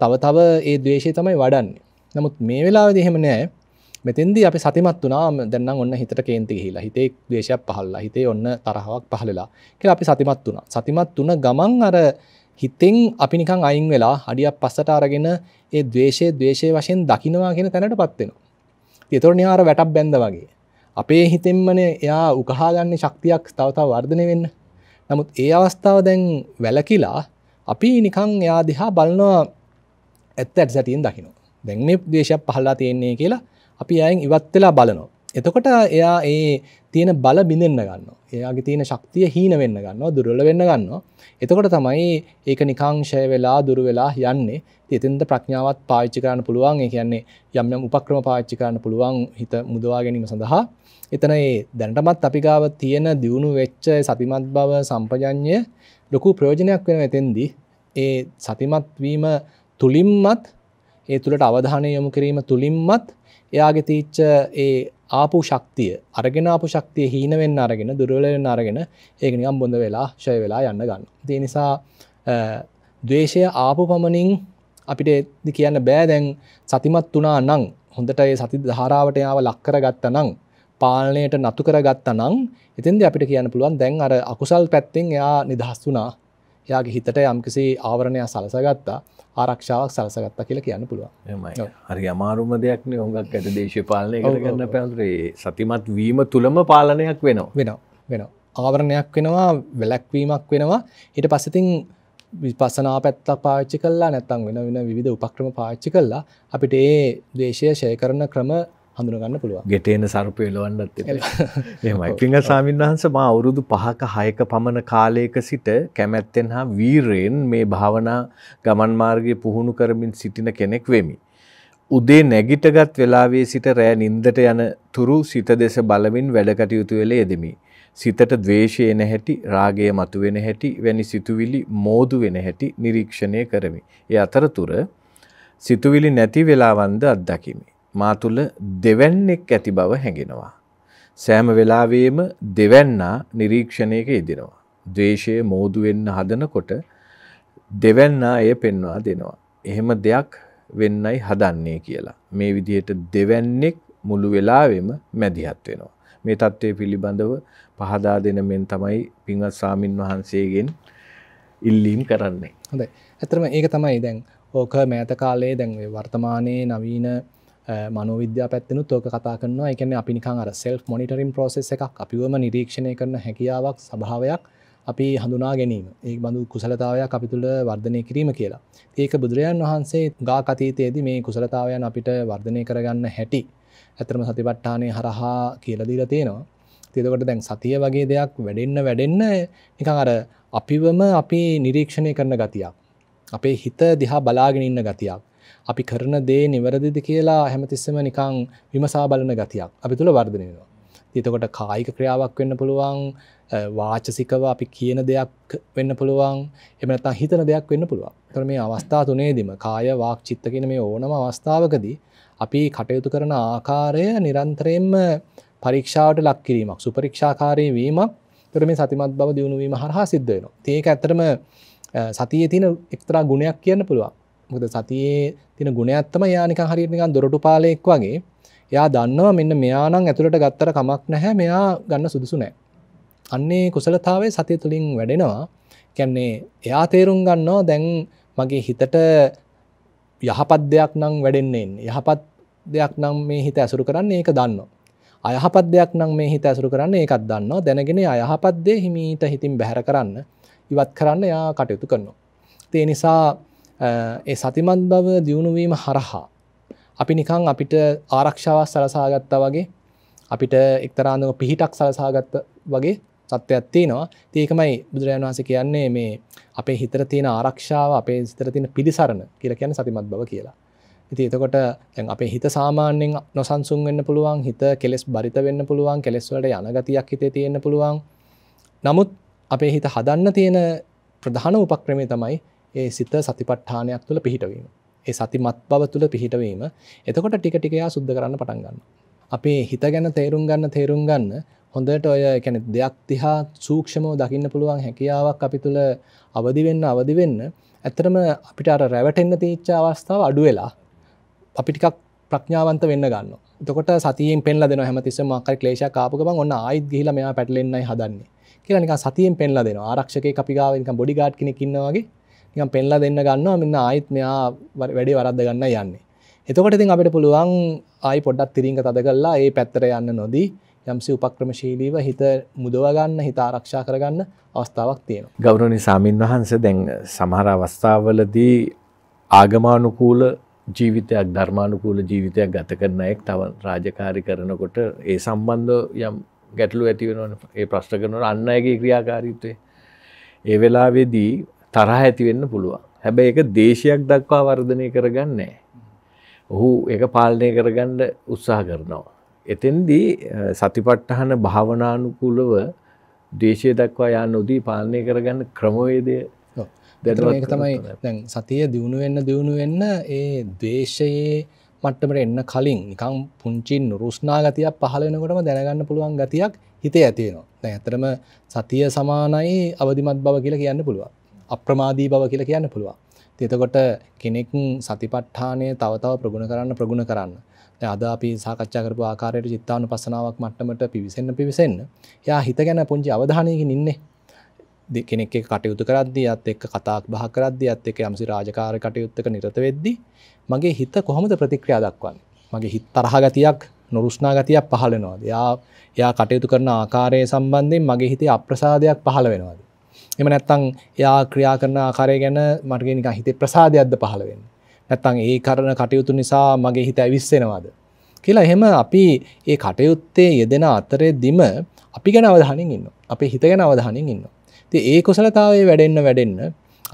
තව තව ඒ දවේශය තමයි වඩන්නේ නමුත් මේ වෙලා දෙහෙම නෑ මෙතින්ද අපි සතිමත් වනාම දැන්න ඔන්න හිතට කේන්ති හිලා හිතේ දේශයක් පහල්ලා හිතේ ඔන්න තරහාවක් පහලලා කියලා අපි සතිමත් වුණා සතිමත් වන ගමන් අර හිතෙන් අපි නිකං අයින් වෙලා අඩියක් පස්සට අරගෙන ඒ දවේශය දවේශය වශයෙන් දකිනවා කියෙන තැනට පත්වෙනවා. එතොරනි ආර වැටක් බැඳ වගේ අපේ හිතෙන්මන එයා උකහාගන්න ශක්තියක් තවතාව වර්ධනය වෙන්න නමුත් ඒ අවස්ථාව දැන් වැලකිලා අපි නිකං එයා දිහා බලනවා ඇත්ත ඇත් සැටියෙන් දකිනවා දැන් මේ දේශයක් පහල්ලා තියෙන්නේ කියලා අපි අයෙන් ඉවත් වෙලා බලනවා එතකොට එයා ඒ තියෙන බල බිඳෙන්න්න ගන්න එයාගේ තියෙන ශක්තිය හීන වෙන්න ගන්න දුරල වෙන්න ගන්න එතකොට තමයි ඒක නිකාංශය වෙලා දුර වෙලා යන්නේ තිතන්ද ප්‍රඥාවත් පාච්චි කරන්න පුළුවන් ඒ කියන්නේ යම් යම් උපක්‍රම පාච්චි කරන්න පුළුවන් හිත මුදවා ගැනීම සඳහා එතන ඒ දැනටමත් අපිකාව තියෙන දියුණු වෙච්ච සතිමත් බව සම්පජඥය ලොකු ප්‍රයෝජනයක් වෙන ඇතෙන්දි ඒ සතිමත්වීම තුළින්මත් ඒ තුළට අවධානය යොමු කිරීම තුළින්මත් එයාගේ තීච්ච ඒ ආපු ශක්තිය අරගෙන අපපු ශක්තිය හීනවෙන්න අරගෙන දුරවලෙන් අරගෙන ඒකනිකම් බොඳ වෙලා ශය වෙලා යන්න ගන්න. දේ නිසා දවේශය ආපු පමණින් අපිට කියන්න බෑ දැන් සතිමත් වනා නං හොඳට ඒ සති ධාරාවට යාව ලක්කර ගත්ත නං පාලනයට නතු කර ගත්ත නං එතින්ද අපිට කියන්න පුළුවන් දැන් අර අකුසල් පැත්තිෙන් එයා නිදහස් වනා යාගේ හිතට යම්කිසි ආවරණය සලසගත්තා ආරක්ෂාවක් සලසගත්තා කියලා කියන්න පුළුවන් හරි අමාරුම දෙයක්න හොඟක් ඇත දේශපාලනය කරගන්න පැන්රේ සතිමත් වීම තුළම පාලනයක් වෙනවා වෙනවා වෙන ආවරණයක් වෙනවා වෙලැක්වීමක් වෙනවා හිට පස්සතින් විපසනා පැත්තක් පාච්චි කල්ලා නැත්තං වෙන වෙන විධ උපක්‍රම පාච්චි කල්ලා අපිට ඒ දේශය ශය කරන ක්‍රම හඳුනගන්න පුළුව ගෙටේන සරප එලවන්නත් එමයි පිංහ සාමීන් වහන්ස මා අවුරුදු පහක හයක පමණ කාලයක සිට කැමැත්තෙන් හා වීරයෙන් මේ භාවනා ගමන් මාර්ගය පුහුණු කරමින් සිටින කෙනෙක් වෙමි. උදේ නැගිටගත් වෙලාවේ සිට රෑ නින්දට යන තුරු සිත දෙස බලමින් වැඩකටයුතු වෙල යෙදෙමි. සිතට ද්වේෂය එන හැටි, රාගය මතුවෙන හැටි, වැනි සිතුවිලි මෝදු වෙන හැටි නිරීක්ෂණය කරමි. ඒ අතරතුර සිතුවිලි නැති වෙලාවන්ද අත්දකිමි. මා තුළ දෙවැන්නෙක් ඇති බව හැඟෙනවා. සෑම වෙලාවේම දෙවැන්නා නිරීක්ෂණයක යෙදෙනවා. ද්වේෂයේ මෝදු වෙන්න හදනකොට දෙවැන්නා එය පෙන්වා දෙනවා. එහෙම දෙයක් වෙන්නයි හදන්නේ කියලා. මේ විදිහට දෙවැන්නෙක් මුළු වෙලාවෙම මැදිහත් වෙනවා. මේ தત્ත්වය පිළිබඳව පහදා දෙන මෙන් තමයි පින්වත් ස්වාමින් වහන්සේගෙන් ඉල්ලීම් කරන්නේ. හොඳයි. ඇත්තටම ඒක තමයි දැන් ඕක මෑත කාලේ දැන් වර්තමානයේ නවීන මනෝවිද්‍යා පැත්තිනු තෝක කතා කරනවා එකන අපිනිකං අර සෙල් මොනිටරින් ප්‍රසෙස් එකක් අපිවම නිරීක්ෂණය කරන හැකියාවක් සභාවයක් අපි හඳුනා ගැනීම ඒ බඳු කුසලතාවයක් අපි තුළ වර්ධනය කිරීම කියලා. ඒක බුදුරජාන් වහන්සේ ගා කතීතයේද මේ කුසලතාවයන් අපිට වර්ධනය කරගන්න හැටි ඇතරම සතිපට්ඨානය හරහා කියලදීර තියෙනවා. තිදකට දැන් සතිය වගේ දෙයක් වැඩෙන්න වැඩෙන්න නිකං අර අපිවම අපි නිරීක්ෂණය කරන ගතියක්. අපේ හිත දිහා බලාගෙන ඉන්න ගතියක්. අපි කරන දේ නිවැරදිද කියලා හැමතිස්සම නිකං විමසා බලන ගතියක් අපි තුළ වර්ධනය වෙනවා. එතකොට කායික ක්‍රියාවක් වෙන්න පුළුවන් වාචසිකව අපි කියන දෙයක් වෙන්න පුළුවන් එමනතා හිතන දෙයක් වෙන්න පුළුවන් තර මේ අවස්ථා තුනේදීම කාය වාක් චිත්ත කියන මේ ඕනම අවස්ථාවකදී අපි කටයුතු කරන ආකාරය නිරන්තරයෙන්ම පරීක්ෂාවට ලක්කිරීමක් සුපරීක්ෂාකාරය වීමක් තර මේ සතිමත් බව දියුණුවීම හරහා සිද්ධ වෙනවා ඒක ඇතරම සතියේ තියෙන එක්තරා ගුණයක් කියන්න පුළුවන් මුද සතියේ තින ගුණයත්තම යානික හරිනිකන් දොරටු පාලයෙක් වගේ යා දන්නවා මෙන්න මෙයානං ඇතුළට ගත්තර කමක් නැහැ මෙයා ගන්න සුදුසු නෑ අන්නේ කුසලතාවේ සතිය තුළින් වැඩෙනවා කැන්නේ එයා තේරුම් ගන්නවා දැන් මගේ හිතට යහපත් දෙයක් නම් වැඩෙන්නේ යහපත් දෙයක් නම් මේ හිත ඇසුරු කරන්න ඒක දන්නවා අයහපත් දෙයක් නම් මේ හිත ඇසුරු කරන්න ඒකත් දන්නවා දැනගෙන අයහපත් දේ හිමීට හිතින් බැහැර කරන්න ඉවත් කරන්න යා කටයුතු කරනවා. ඒ නිසා ඒ සතිමත් බව දියුණුවීම හරහා අපි නිකං අපිට ආරක්ෂාවක් සලසාගත්තා වගේ අපිට එක්තරාඳව පිහිටක් සලසාගත්ත වගේ සත්‍යයක් තියෙනවා ඒකමයි බුදුරජාණන් වහන්සේ කියන්නේ මේ අපේ හිතර තියෙන ආරක්ෂාව අපේ සිතර තියෙන පිළිසරණ කියලා කියන්නේ සතිමත් බව කියලා. ඉතින් එතකොට දැන් අපේ හිත සාමාන්‍යයෙන් නොසන්සුන් වෙන්න පුළුවන්, හිත කෙලස් බරිත වෙන්න පුළුවන්, කෙලස් වලට යන ගතියක් හිතේ තියෙන්න පුළුවන්. නමුත් අපේ හිත හදන්න තියෙන ප්‍රධාන උපක්‍රමය තමයි ඒ සිත සතිපට්ඨානයක් තුළ පිහිටවීම. ඒ සතිමත් බව තුළ පිහිටවීම. එතකොට ටික ටික එයා සුද්ධ කරන්න පටන් ගන්නවා. අපේ හිත ගැන තේරුම් ගන්න තේරුම් ගන්න හොඳට ඔය කියන්නේ දෙයක් දිහා සූක්ෂමව දකින්න පුළුවන් හැකියාවක් අපි තුළ අවදි වෙන්න අවදි වෙන්න ඇත්තටම අපිට අර රැවටෙන්න තීච්ච අවස්ථාව අඩු වෙලා අපි ටිකක් ප්‍රඥාවන්ත වෙන්න ගන්නවා. එතකොට සතියෙන් පෙන්ලා දෙනවා හැමතිස්සෙම මොකක් ක්ලේශයක් ආපු ගමන් ඔන්න ආයෙත් ගිහිලා මෙයා පැටලෙන්නයි හදන්නේ. කියලා නිකන් සතියෙන් පෙන්ලා දෙනවා. ආරක්ෂකයෙක් අපි ගාව නිකන් බොඩිගාඩ් කෙනෙක් ඉන්නවා වගේ නිකන් පෙන්ලා දෙන්න ගන්නවා මෙන්න ආයිත් මෙයා වැඩි වරද්ද ගන්න යන්නේ. එතකොට ඉතින් අපිට පුළුවන් ආයි පොඩ්ඩක් තිරින්ග තද කරලා ඒ පැත්තට යන්න නොදී යම්සි උපක්‍රමශීලීව හිත මුදවගන්න හිත ආරක්ෂා කරගන්න අවස්ථාවක් තියෙනවා. ගෞරවනීය සාමින් වහන්සේ දැන් සමහර අවස්ථාවලදී ආගමානුකූල ජීවිතයක් ධර්මානුකූල ජීවිතයක් ගත කරන අයෙක් තව රාජකාරී කරනකොට ඒ සම්බන්ධ යම් ගැටලු ඇති වෙනවනේ. ඒ ප්‍රශ්න කරනකොට අන් අයගේ ක්‍රියාකාරීත්වය. ඒ වෙලාවේදී තරහ ඇතිවෙන්න පුළුවන් හැබැයි එක දේශයක් දක්වා වර්ධනය කරගන්නේ ඔහු එක පාලනය කරගන්න උත්සාහ කරනවා. එතෙන්දී සතිපට්ටහන භාවනානුකූලව දේශය දක්වා යා නොදී පාලනය කරගන්න ක්‍රමවේදය දැ තමයි දැන් සතිය දියුණු වෙන්න දියුණු වෙන්න ඒ දේශයේ මට්ටමට එන්න කලින් නිකම් පුංචි නුරුස්නා ගතියක් පහල වෙනකොටම දැනගන්න පුළුවන් ගතියක් හිතේ ඇතියෙනවා දැන් ඇතරම සතිය සමානයි අවධිමත් බව කියලා කියන්න පුළුවන් අප්‍රමාදී බව කියලා කියන්න පුළුවන්. එතකොට කෙනෙක් සතිපට්ඨානය තව තව ප්‍රගුණ කරන්න ප්‍රගුණ කරන්න. දැන් අද අපි සාකච්ඡා කරපු ආකාරයට චිත්තානුපස්සනාවක් මට්ටමට පිවිසෙන්න පිවිසෙන්න එයා හිත ගැන පුංචි අවධානයකින් ඉන්නේ. කෙනෙක් එක්ක කටයුතු කරද්දී අත් එක්ක කතා බහ කරද්දී අත් එක්ක යම්සි රාජකාරී කටයුත්තක නිරත වෙද්දී මගේ හිත කොහොමද ප්‍රතික්‍රියා දක්වන්නේ? මගේ හිත තරහ ගතියක් නොරුස්නා ගතියක් පහළ වෙනවද? එයා එයා කටයුතු කරන ආකාරය සම්බන්ධයෙන් මගේ හිතේ අප්‍රසාදයක් පහළ වෙනවද? එම නැත්තං එයා ක්‍රියා කරන ආකාරය ගැන මටගේ නිකන් හිතේ ප්‍රසාදයක්ද පහළ වෙන්නේ. නැත්තං ඒ කරන කටයුතු නිසා මගේ හිත ඇවිස්සෙනවාද කියලා එහෙම අපි ඒ කටයුත්තේ යෙදෙන අතරෙදිම අපි ගැන අවධානයෙන් ඉන්නවා. අපේ හිත ගැන අවධානයෙන් ඉන්නවා. ඉතින් ඒ කුසලතාවයේ වැඩෙන්න වැඩෙන්න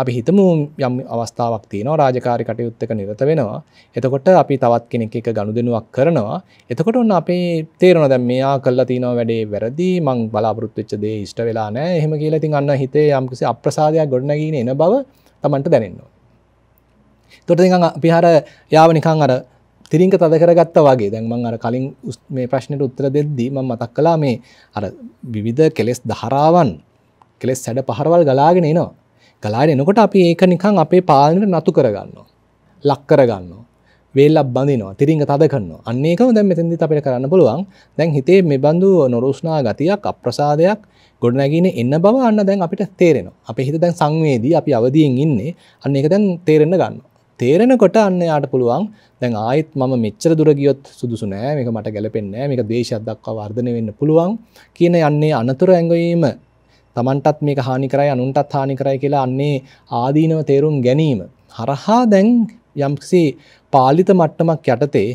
අපි හිතමු යම් අවස්ථාවක් තියෙනවා රාජකාරි කටයුත්තක නිරත වෙනවා. එතකොට අපි තවත් කෙනෙක් එක ගනුදෙනුවක් කරනවා. එතකොට ඔන්න අපේ තේරෙනවා දැන් මෙයා කළා තිනවා වැඩේ වැරදි. මං බලාපොරොත්තු වෙච්ච දේ ඉෂ්ට වෙලා නැහැ. එහෙම කියලා ඉතින් අන්න හිතේ යම්කිසි අප්‍රසාදයක් ගොඩනගීන එන බව Tamanට දැනෙනවා. එතකොට නිකන් අපි අර යාව නිකන් අර තිරින්ක තද කරගත්තා වගේ දැන් මම අර කලින් මේ ප්‍රශ්නෙට උත්තර දෙද්දී මම මතක් කළා මේ අර විවිධ කෙලෙස් ධාරාවන් කෙලෙස් සැඩ පහරවල් ගලාගෙන එනවා. ගලාට එනකොට අපි ඒක නිකං අපේ පාලනට නතු කරගන්නවා. ලක් කරගන්නවා. වේල්ලක් බඳනවා තිරිංග තද කරනවා අන්න ඒකම දැන් මෙතෙන්දි අපිට කරන්න පුළුවන් දැන් හිතේ මේ බඳු නොරුස්නා ගතියක් අප්‍රසාදයක් ගොඩනැගෙන එන්න බව අන්න දැන් අපිට තේරෙනවා අපේ හිත දැන් සංවේදී අපි අවදියෙන් ඉන්නේ අන්න ඒක දැන් තේරෙන්න ගන්නවා තේරෙනකොට අන්න යාට පුළුවන් දැන් ආයෙත් මම මෙච්චර දුර ගියොත් සුදුසු නෑ මේක මට ගැලපෙන්නේ නෑ මේක දේශයක් දක්වා වර්ධනය වෙන්න පුළුවන් කියන යන්නේ අනතුරු ඇඟවීම තමන්ටත් මේක හානි කරයි අනුන්ටත් හානි කරයි කියලා අන්නේ ආදීනව තේරුම් ගැනීම. හරහා දැන් යම්සේ පාලිත මට්ටමක් යටතේ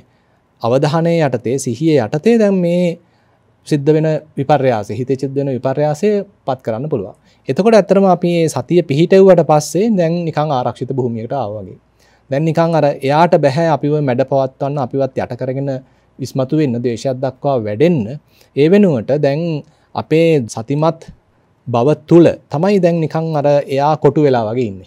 අවධානය යටතේ සිහිය යටතේ දැන් මේ සිද්ධ වෙන විපර්යාස හිත චිද්ද වෙන විපර්යාසය පත් කරන්න පුළුවන්. එතකොට ඇත්තරම අපි මේ සතිය පිහිටවුවට පස්සේ දැන් නිකං ආරක්ෂිත භූමියකට ආවගේ. දැන් නිකං අර එයාට බැහැ අපිව මැඩ පවත්වන්න අපිවත් යට කරගෙන ඉස්මතු වෙන්න දේශයක් දක්වා වැඩෙන්න ඒ වෙනුවට දැන් අපේ සතිමත් බව තුළ තමයි දැන් නිකං අර එයා කොටු වෙලා වගේ ඉන්න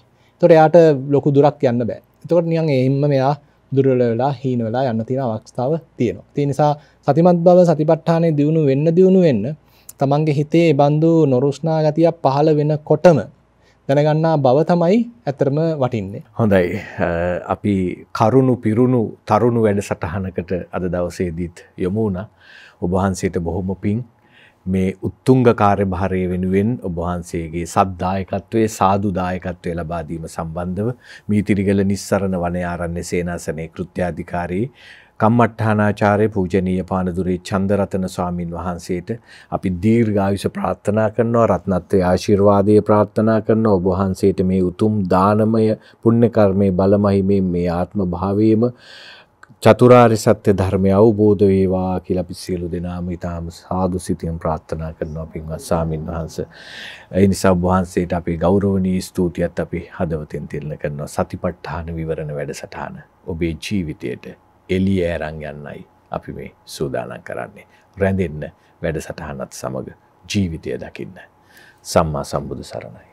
තොට එයාට ලොකු දුරක් යන්න බෑ තොට නියන් එහිම මෙයා දුරල වෙලා හීන වෙලා යන්න තියෙන අවස්ථාව තියෙනවා තිනිසා සතිමත් බව සතිපට්ඨානය දියුණු වෙන්න දියුණු වෙන්න තමන්ගේ හිතේ බන්ධු නොරුෂ්නා ගතියක් පහළ වෙන කොටම දැනගන්නා බව තමයි ඇතරම වටින්නේ. හොඳයි අපි කරුණු පිරුණු තරුණු වැඩ සටහනකට අද දවසේදීත් යොමුණ ඔබහන්සේට බොහොම පින් මේ උත්තුංග කාර්යභාරය වෙනුවෙන් ඔබ වහන්සේගේ සද්දායකත්වයේ සාදු දායකත්වයේ ලබා දීම සම්බන්ධව මීතිරිගල නිස්සරණ වනයාරණ්‍ය සේනාසනයේ කෘත්‍යාධිකාරී කම්මට්ටානාචාර්ය පූජනීය පානදුරේ චන්දරතන ස්වාමින් වහන්සේට අපි දීර්ඝායුෂ ප්‍රාර්ථනා කරනවා රත්නත්‍රයේ ආශිර්වාදයේ ප්‍රාර්ථනා කරනවා ඔබ වහන්සේට මේ උතුම් දානමය පුණ්‍ය කර්මයේ බලමහිමේ මේ ආත්ම භාවයේම චතුරාර්ය සත්‍ය ධර්මය අවබෝධ වේවා කියලා අපි සියලු දෙනාම ඊටාම සාදු සිතින් ප්‍රාර්ථනා කරනවා පින්වත් සාමින් වහන්සේ. ඒ නිසා වහන්සේට අපේ ගෞරවනීය ස්තුතියත් අපි හදවතින් තිලන කරනවා. සතිපට්ඨාන විවරණ වැඩසටහන ඔබේ ජීවිතයට එළිය ඇරන් යන්නයි අපි මේ සූදානම් කරන්නේ. රැඳෙන්න වැඩසටහනත් සමග ජීවිතය දකින්න. සම්මා සම්බුදු සරණයි.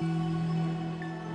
Thank you.